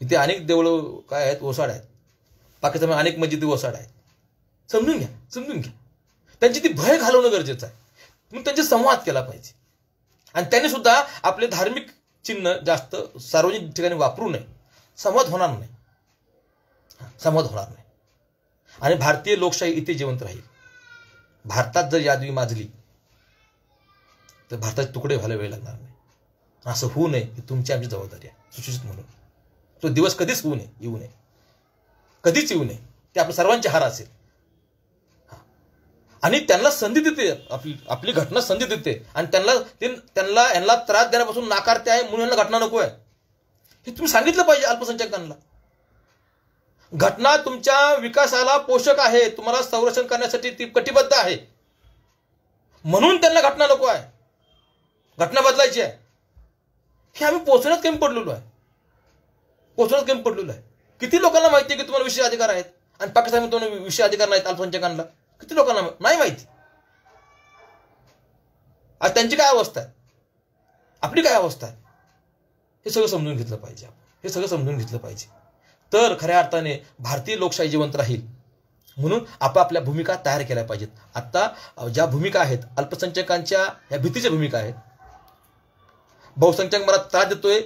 इथे अनेक देवळं काय आहेत ओसाड आहेत पाकिस्तानमध्ये म्हणजे अनेक मस्जिदी ओसाड आहेत समजून घ्या समजून घ्या त्यांची ती भय घालवणं गरजेचं आहे म्हणून त्यांचा संवाद केला पाहिजे आणि त्यांनी सुद्धा आपले धार्मिक चिन्ह जास्त सार्वजनिक ठिकाणी वापरू नये संवाद होणार नाही संवाद होणार नाही आणि भारतीय लोकशाही इथे जिवंत राहील भारतात जर यादवी माजली तर भारताचे तुकडे व्हायला वेळ लागणार नाही असं होऊ नये ही तुमची आमची जबाबदारी आहे सुशिक्षित म्हणून तो दिवस कधीच होऊ नये येऊ नये कधीच येऊ नये ते आपल्या सर्वांचे हार असेल आणि त्यांना संधी देते आपली आपली घटना संधी देते आणि त्यांना त्यांना यांना त्रास देण्यापासून नाकारते आहे म्हणून यांना घटना नको आहे हे तुम्ही सांगितलं पाहिजे अल्पसंख्याकांना घटना तुमच्या विकासाला पोषक आहे तुम्हाला संरक्षण करण्यासाठी ती कटिबद्ध आहे म्हणून त्यांना घटना नको आहे घटना बदलायची आहे हे आम्ही पोचण्यात कमी पडलेलो आहे पोचण्यात कमी पडलेलो आहे किती लोकांना माहिती आहे की तुम्हाला विशेष अधिकार आहेत आणि पाकिस्तानमध्ये विषय अधिकार नाहीत अल्पसंख्याकांना किती लोकांना नाही माहिती आज त्यांची काय अवस्था आहे आपली काय अवस्था आहे हे सगळं समजून घेतलं पाहिजे हे सगळं समजून घेतलं पाहिजे तर खऱ्या अर्थाने भारतीय लोकशाही जिवंत राहील म्हणून आपापल्या भूमिका तयार केल्या पाहिजेत आत्ता ज्या भूमिका आहेत अल्पसंख्याकांच्या या भीतीच्या भूमिका आहेत बहुसंख्याक मला त्रास देतोय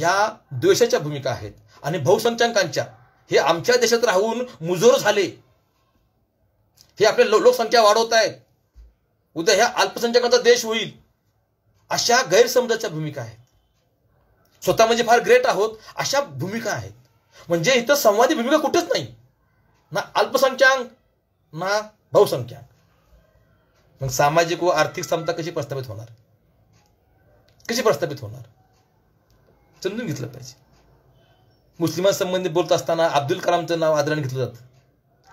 या द्वेषाच्या भूमिका आहेत आणि बहुसंख्यांकांच्या हे आमच्या देशात राहून मुजोर झाले हे आपले लोकसंख्या वाढवत आहे उद्या ह्या अल्पसंख्याकांचा देश होईल अशा गैरसमजाच्या भूमिका आहेत स्वतः म्हणजे फार ग्रेट आहोत अशा भूमिका आहेत म्हणजे इथं संवादी भूमिका कुठेच नाही ना अल्पसंख्याक ना बहुसंख्याक मग सामाजिक व आर्थिक समता कशी प्रस्थापित होणार कशी प्रस्थापित होणार समजून घेतलं पाहिजे मुस्लिमांसंबंधी बोलत असताना अब्दुल कलामचं नाव आदरण घेतलं जातं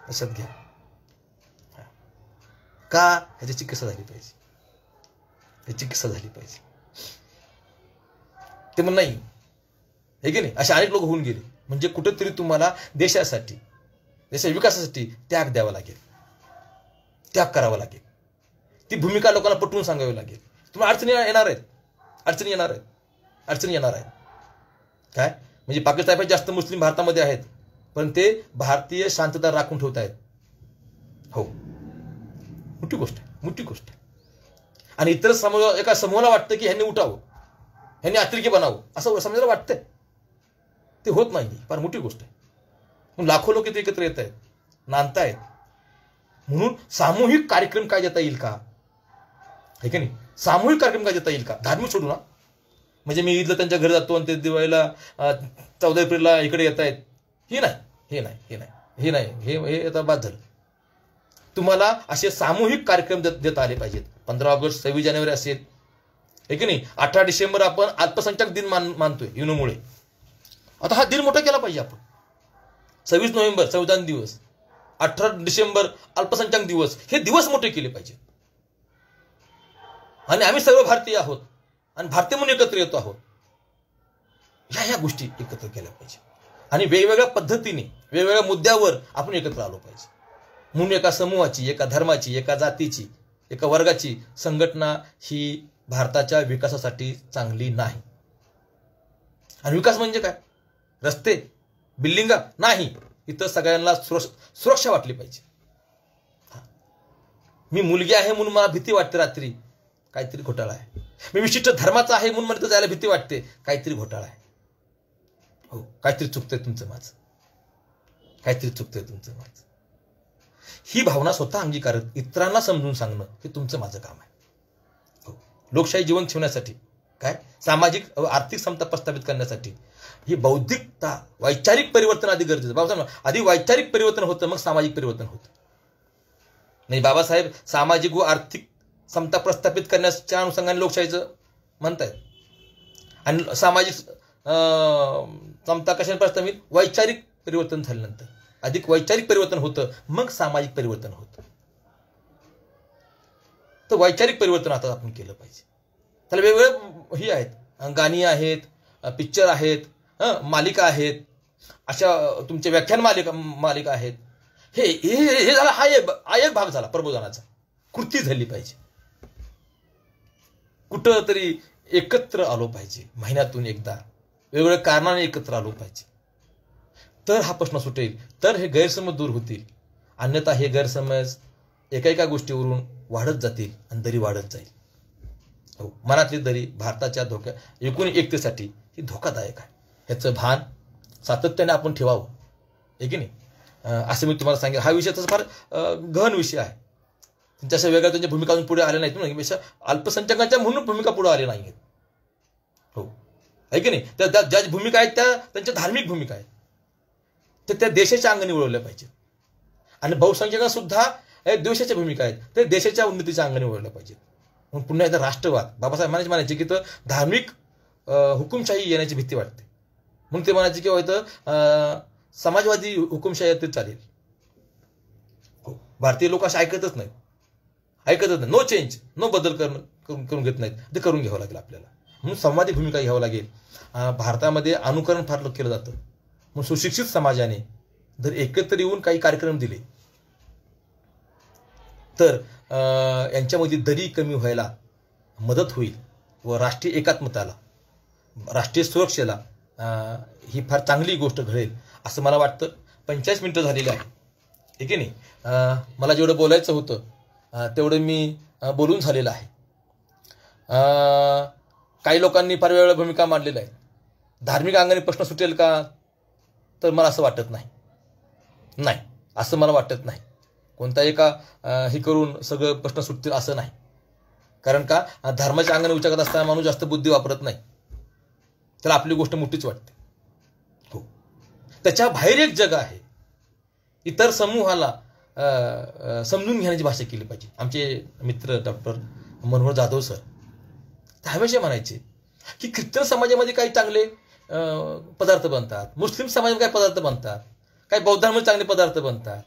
लक्षात घ्या का ह्याची चिकित्सा झाली पाहिजे ह्याची चिकित्सा झाली पाहिजे ते मग नाही हे की नाही असे अनेक लोक होऊन गेले म्हणजे कुठेतरी तुम्हाला देशासाठी देशाच्या विकासासाठी त्याग द्यावा लागेल त्याग करावा लागेल ती भूमिका लोकांना पटवून सांगावी लागेल तुम्हाला अडचणी येणार आहेत अडचणी येणार आहेत अडचणी येणार आहेत काय म्हणजे पाकिस्तानपेक्षा जास्त मुस्लिम भारतामध्ये आहेत पण ते भारतीय शांतता राखून ठेवत आहेत हो मोठी गोष्ट आहे मोठी गोष्ट आहे आणि इतर समूह एका समूहाला वाटतं की ह्यांनी उठावं ह्यांनी अतिरेकी बनावं असं समजायला वाटतंय ते होत नाही फार मोठी गोष्ट आहे लाखो लोक इथे एकत्र येत आहेत नांदतायत म्हणून सामूहिक कार्यक्रम काय देता येईल का हे आहे नाही सामूहिक कार्यक्रम काय देता येईल का धार्मिक सोडू ना म्हणजे मी ईदला त्यांच्या घरी जातो आणि ते दिवाळीला चौदा एप्रिलला इकडे येत आहेत हे नाही हे नाही हे नाही हे नाही हे आता बाद झालं तुम्हाला असे सामूहिक कार्यक्रम देत देता आले पाहिजेत पंधरा ऑगस्ट सव्वीस जानेवारी असेल हे की नाही अठरा डिसेंबर आपण अल्पसंख्याक दिन मान मानतोय युनोमुळे आता हा दिन मोठा केला पाहिजे आपण सव्वीस नोव्हेंबर संविधान दिवस अठरा डिसेंबर अल्पसंख्याक दिवस हे दिवस मोठे केले पाहिजे आणि आम्ही सर्व भारतीय आहोत आणि भारतीय म्हणून एकत्र येतो आहोत ह्या ह्या गोष्टी एकत्र केल्या पाहिजे आणि वेगवेगळ्या पद्धतीने वेगवेगळ्या मुद्द्यावर आपण एकत्र आलो पाहिजे म्हणून एका समूहाची एका धर्माची एका जातीची एका वर्गाची संघटना ही भारताच्या विकासासाठी चांगली नाही आणि विकास म्हणजे काय रस्ते बिल्डिंगा नाही इथं सगळ्यांना सुरक्षा वाटली पाहिजे मी मुलगी आहे म्हणून मला भीती वाटते रात्री काहीतरी घोटाळा आहे मी विशिष्ट धर्माचा आहे म्हणून मला तर जायला भीती वाटते काहीतरी घोटाळा आहे हो काहीतरी चुकतंय तुमचं माझं काहीतरी चुकतंय तुमचं माझं ही भावना स्वतः अंगीकारत इतरांना समजून सांगणं हे तुमचं माझं काम आहे हो. लोकशाही जीवन ठेवण्यासाठी काय सामाजिक व आर्थिक समता प्रस्थापित करण्यासाठी ही बौद्धिकता वैचारिक परिवर्तन आधी गरजेचं बाबा आधी वैचारिक परिवर्तन होतं मग सामाजिक परिवर्तन होतं नाही बाबासाहेब सामाजिक व आर्थिक समता प्रस्थापित करण्याच्या अनुषंगाने लोकशाहीचं म्हणतायत आणि सामाजिक समता कशाने प्रस्थापित वैचारिक परिवर्तन झाल्यानंतर अधिक वैचारिक परिवर्तन होतं मग सामाजिक परिवर्तन होतं तर वैचारिक परिवर्तन आता आपण केलं पाहिजे त्याला वेगवेगळे ही आहेत गाणी आहेत पिक्चर आहेत मालिका आहेत अशा तुमचे व्याख्यान मालिका मालिका आहेत हे हे झाला हा एक हा एक भाग झाला प्रबोधनाचा कृती झाली पाहिजे कुठं तरी एकत्र आलो पाहिजे महिन्यातून एकदा वेगवेगळ्या कारणाने एकत्र आलो पाहिजे तर हा प्रश्न सुटेल तर हे गैरसमज दूर होतील अन्यथा हे गैरसमज एका एका गोष्टीवरून वाढत जातील आणि दरी वाढत जाईल हो मनातली दरी भारताच्या धोक्या एकूण एकतेसाठी ही धोकादायक आहे ह्याचं भान सातत्याने आपण ठेवावं आहे की नाही असं मी तुम्हाला सांगेन हा विषय तसा फार गहन विषय आहे त्यांच्याशा वेगळ्या त्यांच्या भूमिका अजून पुढे आल्या नाहीत म्हणून अल्पसंख्याकांच्या म्हणून भूमिका पुढे आल्या नाही आहेत हो आहे की नाही त्या ज्या भूमिका आहेत त्या त्यांच्या धार्मिक भूमिका आहेत तर त्या देशाच्या अंगणी वळवल्या पाहिजे आणि बहुसंख्यका सुद्धा द्वेषाच्या भूमिका आहेत ते देशाच्या उन्नतीच्या अंगाने वळल्या पाहिजेत म्हणून पुन्हा एकदा राष्ट्रवाद बाबासाहेब म्हणायचे म्हणायचे की तर धार्मिक हुकुमशाही येण्याची भीती वाटते म्हणून ते म्हणायचे किंवा हो, इथं समाजवादी हुकुमशाही ते चालेल हो. भारतीय लोक असे ऐकतच नाहीत ऐकतच नाही नो चेंज नो बदल करून करून घेत नाहीत ते करून घ्यावं लागेल आपल्याला म्हणून संवादी भूमिका घ्यावं लागेल भारतामध्ये अनुकरण फार केलं जातं मग सुशिक्षित समाजाने जर एकत्र येऊन काही कार्यक्रम दिले तर यांच्यामध्ये दरी कमी व्हायला मदत होईल व राष्ट्रीय एकात्मताला राष्ट्रीय सुरक्षेला ही फार चांगली गोष्ट घडेल असं मला वाटतं पंचेचाळीस मिनटं झालेली आहे ठीक आहे नाही मला जेवढं बोलायचं होतं तेवढं मी बोलून झालेलं आहे काही लोकांनी फार वेगवेगळ्या भूमिका मांडलेल्या आहेत धार्मिक अंगाने प्रश्न सुटेल का तर मला असं वाटत नाही नाही असं मला वाटत नाही कोणताही का हे करून सगळं प्रश्न सुटतील असं नाही कारण का धर्माच्या अंगाने उच्चारत असताना माणूस जास्त बुद्धी वापरत नाही तर आपली गोष्ट मोठीच वाटते हो त्याच्या बाहेर एक जग आहे इतर समूहाला समजून घेण्याची भाषा केली पाहिजे आमचे मित्र डॉक्टर मनोहर जाधव सर ते हमेशा म्हणायचे की ख्रिश्चन समाजामध्ये काही चांगले पदार्थ बनतात मुस्लिम समाज काय पदार्थ बनतात काही बौद्धांमध्ये चांगले पदार्थ बनतात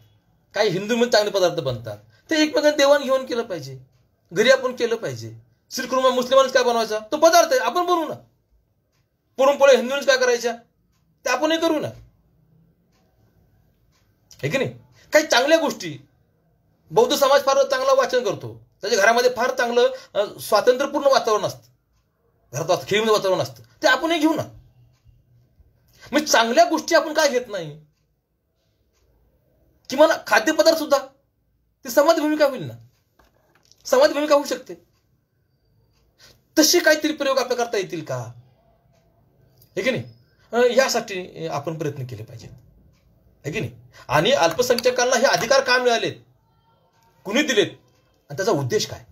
काही हिंदूमध्ये चांगले पदार्थ बनतात ते एकमेकांना देवाण घेऊन केलं पाहिजे घरी आपण केलं पाहिजे श्रीकृमा मुस्लिमांनीच काय बनवायचा तो पदार्थ आहे आपण बनवू ना पुरणपोळ्या हिंदूंनीच काय करायच्या ते आपणही करू ना हे की नाही काही चांगल्या गोष्टी बौद्ध समाज फार चांगलं वाचन करतो त्याच्या घरामध्ये फार चांगलं स्वातंत्र्यपूर्ण वातावरण असतं घरात खेळीमध्ये वातावरण असतं ते आपणही घेऊ ना म्हणजे चांगल्या गोष्टी आपण काय घेत नाही किमान खाद्यपदार्थ सुद्धा ती समाज भूमिका होईल ना समाज भूमिका होऊ शकते तसे काहीतरी प्रयोग आपल्या करता येतील का हे की नाही यासाठी आपण प्रयत्न केले पाहिजेत हे की नाही आणि अल्पसंख्याकांना हे अधिकार का मिळालेत कुणी दिलेत आणि त्याचा उद्देश काय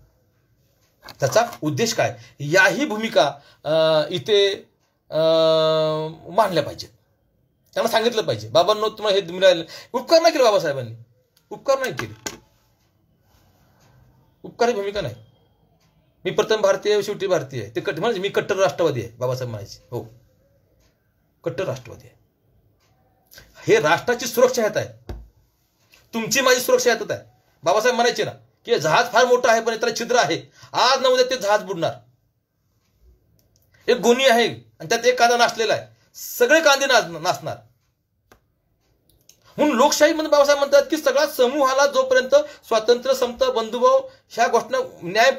त्याचा उद्देश काय याही भूमिका इथे मानल्या पाहिजेत त्यांना सांगितलं पाहिजे बाबांनो तुम्हाला हे मिळालं उपकार नाही केले बाबासाहेबांनी उपकार नाही केले ही भूमिका नाही मी प्रथम भारतीय शेवटी भारतीय आहे ते कट म्हणजे मी कट्टर राष्ट्रवादी आहे बाबासाहेब म्हणायचे हो कट्टर राष्ट्रवादी आहे हे राष्ट्राची सुरक्षा येत आहे तुमची माझी सुरक्षा येत आहे बाबासाहेब म्हणायचे ना की जहाज फार मोठं आहे पण त्याला छिद्र आहे आज न उद्या ते जहाज बुडणार एक गुन्हे आहे आणि त्यात एक कांदा नाचलेला आहे सगळे कांदे नाच नाचणार म्हणून लोकशाही म्हणून बाबासाहेब म्हणतात की सगळ्या समूहाला जोपर्यंत स्वातंत्र्य समता बंधुभाव ह्या गोष्टी न्याय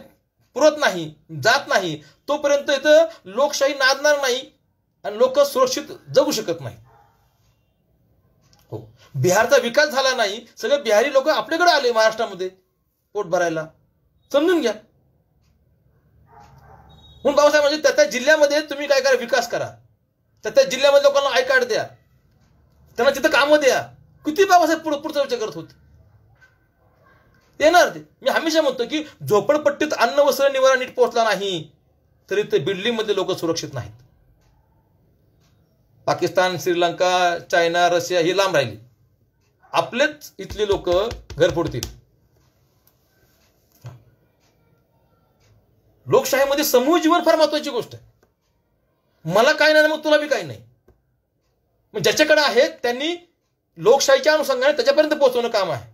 पुरत नाही जात नाही तोपर्यंत इथं लोकशाही नादणार नाही आणि लोक सुरक्षित जगू शकत नाही हो बिहारचा विकास झाला नाही सगळे बिहारी लोक आपल्याकडे आले महाराष्ट्रामध्ये पोट भरायला समजून घ्या म्हणून बाबासाहेब म्हणजे त्या त्या जिल्ह्यामध्ये तुम्ही काय करा विकास करा त्या त्या जिल्ह्यामध्ये लोकांना आय कार्ड द्या त्यांना तिथं कामं द्या किती बाबासाहेब पुढं पुढचा विचार करत होते येणार ते मी हमेशा म्हणतो की झोपडपट्टीत अन्न वस्त्र निवारा नीट पोहोचला नाही तरी ते बिल्डिंगमधले लोक सुरक्षित नाहीत पाकिस्तान श्रीलंका चायना रशिया ही लांब राहिली आपलेच इथले लोक घर फोडतील लोकशाहीमध्ये समूह जीवन फार महत्वाची गोष्ट आहे मला काय नाही मग तुला बी काही नाही मग ज्याच्याकडे आहे त्यांनी लोकशाहीच्या अनुषंगाने त्याच्यापर्यंत पोहोचवणं काम आहे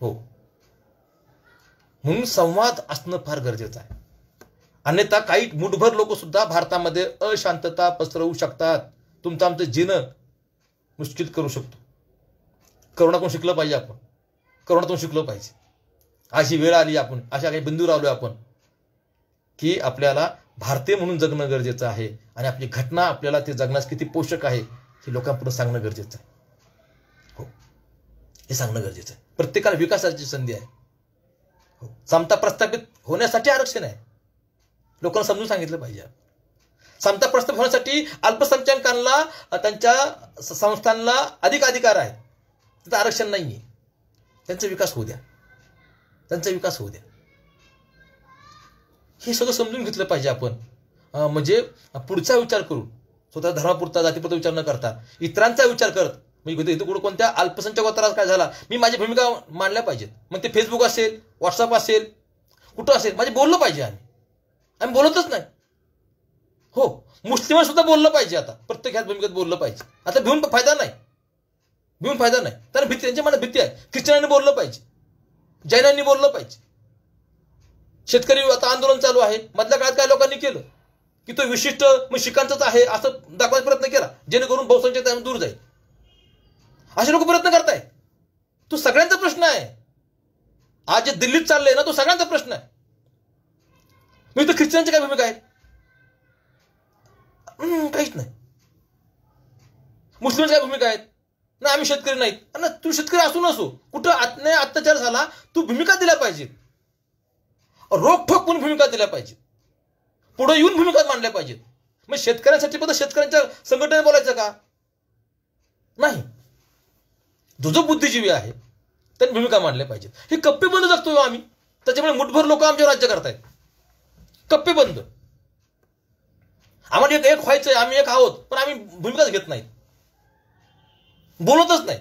हो म्हणून संवाद असणं फार गरजेचं आहे अन्यथा काही मुठभर लोक सुद्धा भारतामध्ये अशांतता पसरवू शकतात तुमचं आमचं जिणं मुश्किल करू शकतो करोनातून शिकलं पाहिजे आपण करोनातून शिकलं पाहिजे अशी वेळ आली आपण अशा काही बिंदू आलोय आपण की आपल्याला भारतीय म्हणून जगणं गरजेचं आहे आणि आपली घटना आपल्याला ते जगण्यास किती पोषक आहे हे लोकांपुढे सांगणं गरजेचं आहे हो हे सांगणं गरजेचं आहे प्रत्येकाला विकासाची संधी आहे हो समता प्रस्थापित होण्यासाठी आरक्षण आहे लोकांना समजून सांगितलं पाहिजे समता प्रस्थापित होण्यासाठी अल्पसंख्याकांना त्यांच्या संस्थांना अधिक अधिकार आहेत त्याचं आरक्षण नाही आहे त्यांचा विकास होऊ द्या त्यांचा विकास होऊ द्या हे सगळं समजून घेतलं पाहिजे आपण म्हणजे पुढचा विचार करून स्वतः धर्मापुरता जातीपुरता विचार न करता इतरांचा विचार करत म्हणजे इथं कुठं कोणत्या अल्पसंख्याक वातावरणात काय झाला मी माझी भूमिका मांडल्या पाहिजेत मग ते फेसबुक असेल व्हॉट्सअप असेल कुठं असेल माझे म्हणजे बोललं पाहिजे आम्ही आम्ही बोलतच नाही हो मुस्लिम सुद्धा बोललं पाहिजे आता प्रत्येक ह्या भूमिकेत बोललं पाहिजे आता भिवून फायदा नाही भिवून फायदा नाही तर भीती त्यांच्या मला भीती आहे ख्रिश्चनांनी बोललं पाहिजे जैनांनी बोललं पाहिजे शेतकरी आता आंदोलन चालू आहे मधल्या काळात काय लोकांनी केलं की तो विशिष्ट मग शिकांचाच आहे असं दाखवायचा प्रयत्न केला जेणेकरून बहुसंख्या दूर जाईल असे लोक प्रयत्न करताय तो सगळ्यांचा प्रश्न आहे आज जे दिल्लीत चाललंय ना तो सगळ्यांचा प्रश्न आहे मी तर ख्रिश्चनची काय भूमिका आहे काहीच नाही मुस्लिमची काय भूमिका आहेत ना आम्ही शेतकरी नाहीत ना तू शेतकरी असू नसो कुठं अन्याय अत्याचार झाला तू भूमिका दिल्या पाहिजेत रोखोक म्हणून भूमिका दिल्या पाहिजे पुढे येऊन भूमिका मांडल्या पाहिजेत मग शेतकऱ्यांसाठी पण शेतकऱ्यांच्या संघटने बोलायचं का नाही जो जो बुद्धिजीवी आहे त्यांनी भूमिका मांडल्या पाहिजेत हे कप्पे बंद जगतो हो आम्ही त्याच्यामुळे मुठभर लोक आमच्यावर राज्य करतायत कप्पे बंद आम्हाला एक एक व्हायचंय आम्ही एक आहोत पण आम्ही भूमिकाच घेत नाहीत बोलतच नाही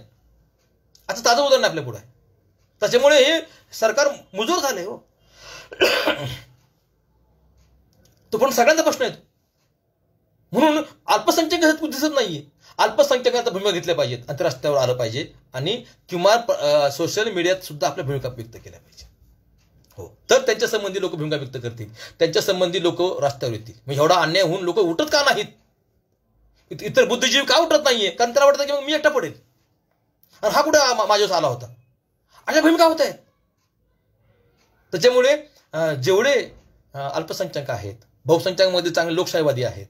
आता ताजं उदाहरण आपल्या पुढे त्याच्यामुळे हे सरकार मुजूर झाले हो तो पण सगळ्यांचा प्रश्न येतो म्हणून अल्पसंख्याक दिसत नाहीये अल्पसंख्याकांचा भूमिका घेतल्या पाहिजेत आणि रस्त्यावर आलं पाहिजे आणि किंवा सोशल मीडियात सुद्धा आपल्या भूमिका व्यक्त केल्या पाहिजे हो तर त्यांच्या संबंधी लोक भूमिका व्यक्त करतील त्यांच्या संबंधी लोक रस्त्यावर येतील मग एवढा अन्याय होऊन लोक उठत का नाहीत इतर बुद्धिजीवी का उठत नाहीये कारण त्याला वाटतं की मग मी एकटा पडेल आणि हा कुठे माझ्यावर आला होता अशा भूमिका होत आहेत त्याच्यामुळे जेवढे अल्पसंख्याक आहेत बहुसंख्याकमध्ये चांगले लोकशाहीवादी आहेत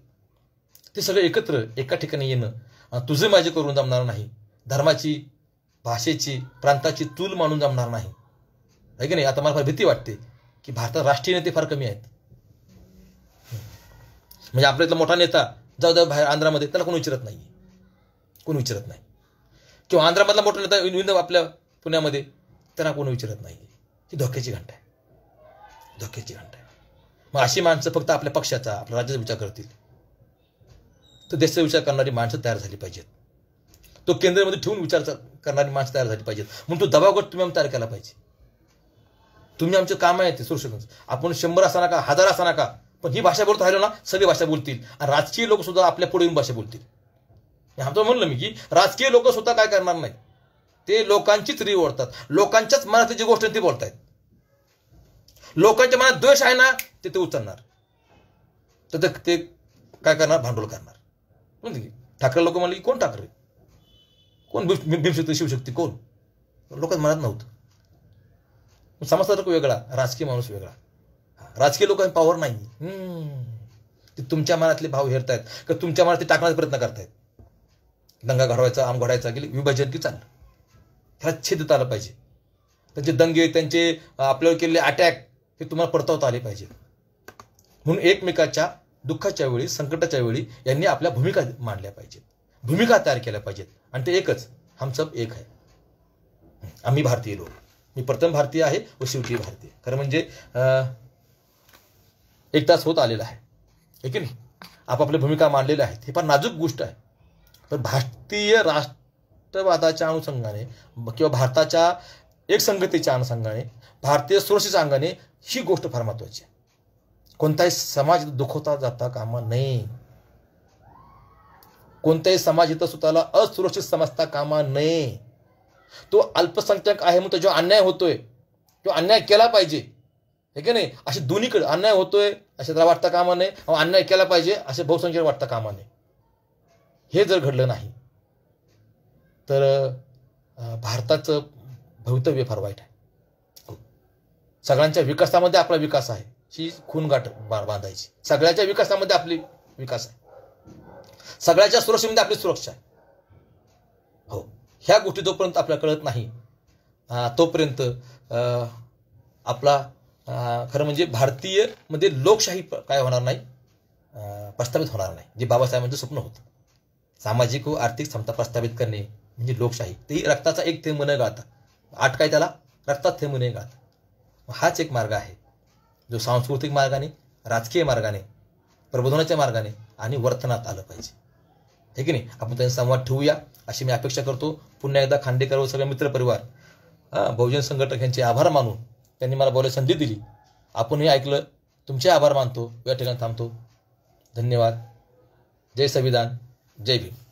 ते सगळे एकत्र एका ठिकाणी येणं तुझे माझे करून जमणार नाही धर्माची भाषेची प्रांताची तूल मानून जमणार नाही आहे की नाही आता मला फार भीती वाटते की भारतात राष्ट्रीय नेते फार कमी आहेत म्हणजे आपल्या इथला मोठा नेता जाऊ जाऊ बाहेर आंध्रामध्ये त्याला कोणी विचारत नाही कोणी विचारत नाही किंवा आंध्रामधला मोठा नेता विंद आपल्या पुण्यामध्ये त्यांना कोणी विचारत नाही ती धोक्याची घंटा आहे धोक्याची घंटा आहे मग अशी माणसं फक्त आपल्या पक्षाचा आपल्या राज्याचा विचार करतील तर देशाचा विचार करणारी माणसं तयार झाली पाहिजेत तो केंद्रामध्ये ठेवून विचार करणारी माणसं तयार झाली पाहिजेत म्हणून तो दबावगट तुम्ही आम्ही तयार केला पाहिजे तुम्ही आमचं काम आहे ते सुरू शकत आपण शंभर असा नका हजार असा नका पण ही भाषा बोलत राहिलो ना सगळी भाषा बोलतील आणि राजकीय लोक सुद्धा आपल्या पुढे येऊन भाषा बोलतील आमचं म्हणलं मी की राजकीय लोक सुद्धा काय करणार नाही ते लोकांचीच री ओढतात लोकांच्याच मनात जी गोष्ट ती बोलतायत लोकांच्या मनात द्वेष आहे ना ते ते उचलणार तर ते काय करणार भांडवल करणार ठाकरे लोक म्हणले की कोण ठाकरे कोण भीमशक्ती शिवशक्ती कोण लोकांच्या मनात नव्हतं समाजात वेगळा राजकीय माणूस वेगळा राजकीय लोकांना पॉवर नाही ते तुमच्या मनातले भाव हेरतायत का तुमच्या मनात ते टाकण्याचा प्रयत्न करतायत दंगा घडवायचा आम घडायचा की विभाजन की चाललं त्याला छेदत आलं पाहिजे त्यांचे दंगे त्यांचे आपल्यावर केलेले अटॅक हे तुम्हाला परतावता आले पाहिजे म्हणून एकमेकाच्या दुःखाच्या वेळी संकटाच्या वेळी यांनी आपल्या भूमिका मांडल्या पाहिजेत भूमिका तयार केल्या पाहिजेत आणि ते एकच सब एक आहे आम्ही भारतीय लोक मी प्रथम भारतीय आहे व शेवटी भारतीय खरं म्हणजे एक तास होत आलेला आहे की नाही आपापल्या भूमिका मांडलेल्या आहेत हे फार नाजूक गोष्ट आहे पण भारतीय राष्ट्रवादाच्या अनुषंगाने किंवा भारताच्या एकसंगतेच्या अनुषंगाने भारतीय सुरक्षेच्या अंगाने ही गोष्ट फार महत्वाची आहे कोणताही समाज दुखवता जाता कामा नये कोणताही समाज इथं स्वतःला असुरक्षित समजता कामा नये तो अल्पसंख्यक आहे म्हणून त्याच्यावर अन्याय होतोय किंवा अन्याय केला पाहिजे हे की नाही असे दोन्हीकडे अन्याय होतोय असे त्याला वाटता कामा नये अन्याय केला पाहिजे असे बहुसंख्येला वाटता कामा नये हे जर घडलं नाही तर भारताचं भवितव्य फार वाईट आहे सगळ्यांच्या विकासामध्ये आपला विकास आहे ही खून गाठ बांधायची सगळ्याच्या विकासामध्ये आपली विकास आहे सगळ्याच्या सुरक्षेमध्ये आपली सुरक्षा आहे हो ह्या गोष्टी जोपर्यंत आपल्याला कळत नाही तोपर्यंत आपला खरं म्हणजे भारतीय म्हणजे लोकशाही काय होणार नाही प्रस्तावित होणार नाही जे बाबासाहेबांचं स्वप्न होतं सामाजिक व आर्थिक क्षमता प्रस्तावित करणे म्हणजे लोकशाही तेही रक्ताचा एक थेंब न गाळता आठ काय त्याला रक्तात थेंब न गाळता हाच एक मार्ग आहे जो सांस्कृतिक मार्गाने राजकीय मार्गाने प्रबोधनाच्या मार्गाने आणि वर्तनात आलं पाहिजे हे की नाही आपण त्यांचा संवाद ठेवूया अशी मी अपेक्षा करतो पुन्हा एकदा खांडेकर व सगळे मित्रपरिवार बहुजन संघटक यांचे आभार मानून त्यांनी मला बोलायला संधी दिली आपण हे ऐकलं तुमचे आभार मानतो या ठिकाणी थांबतो धन्यवाद जय संविधान जय भीम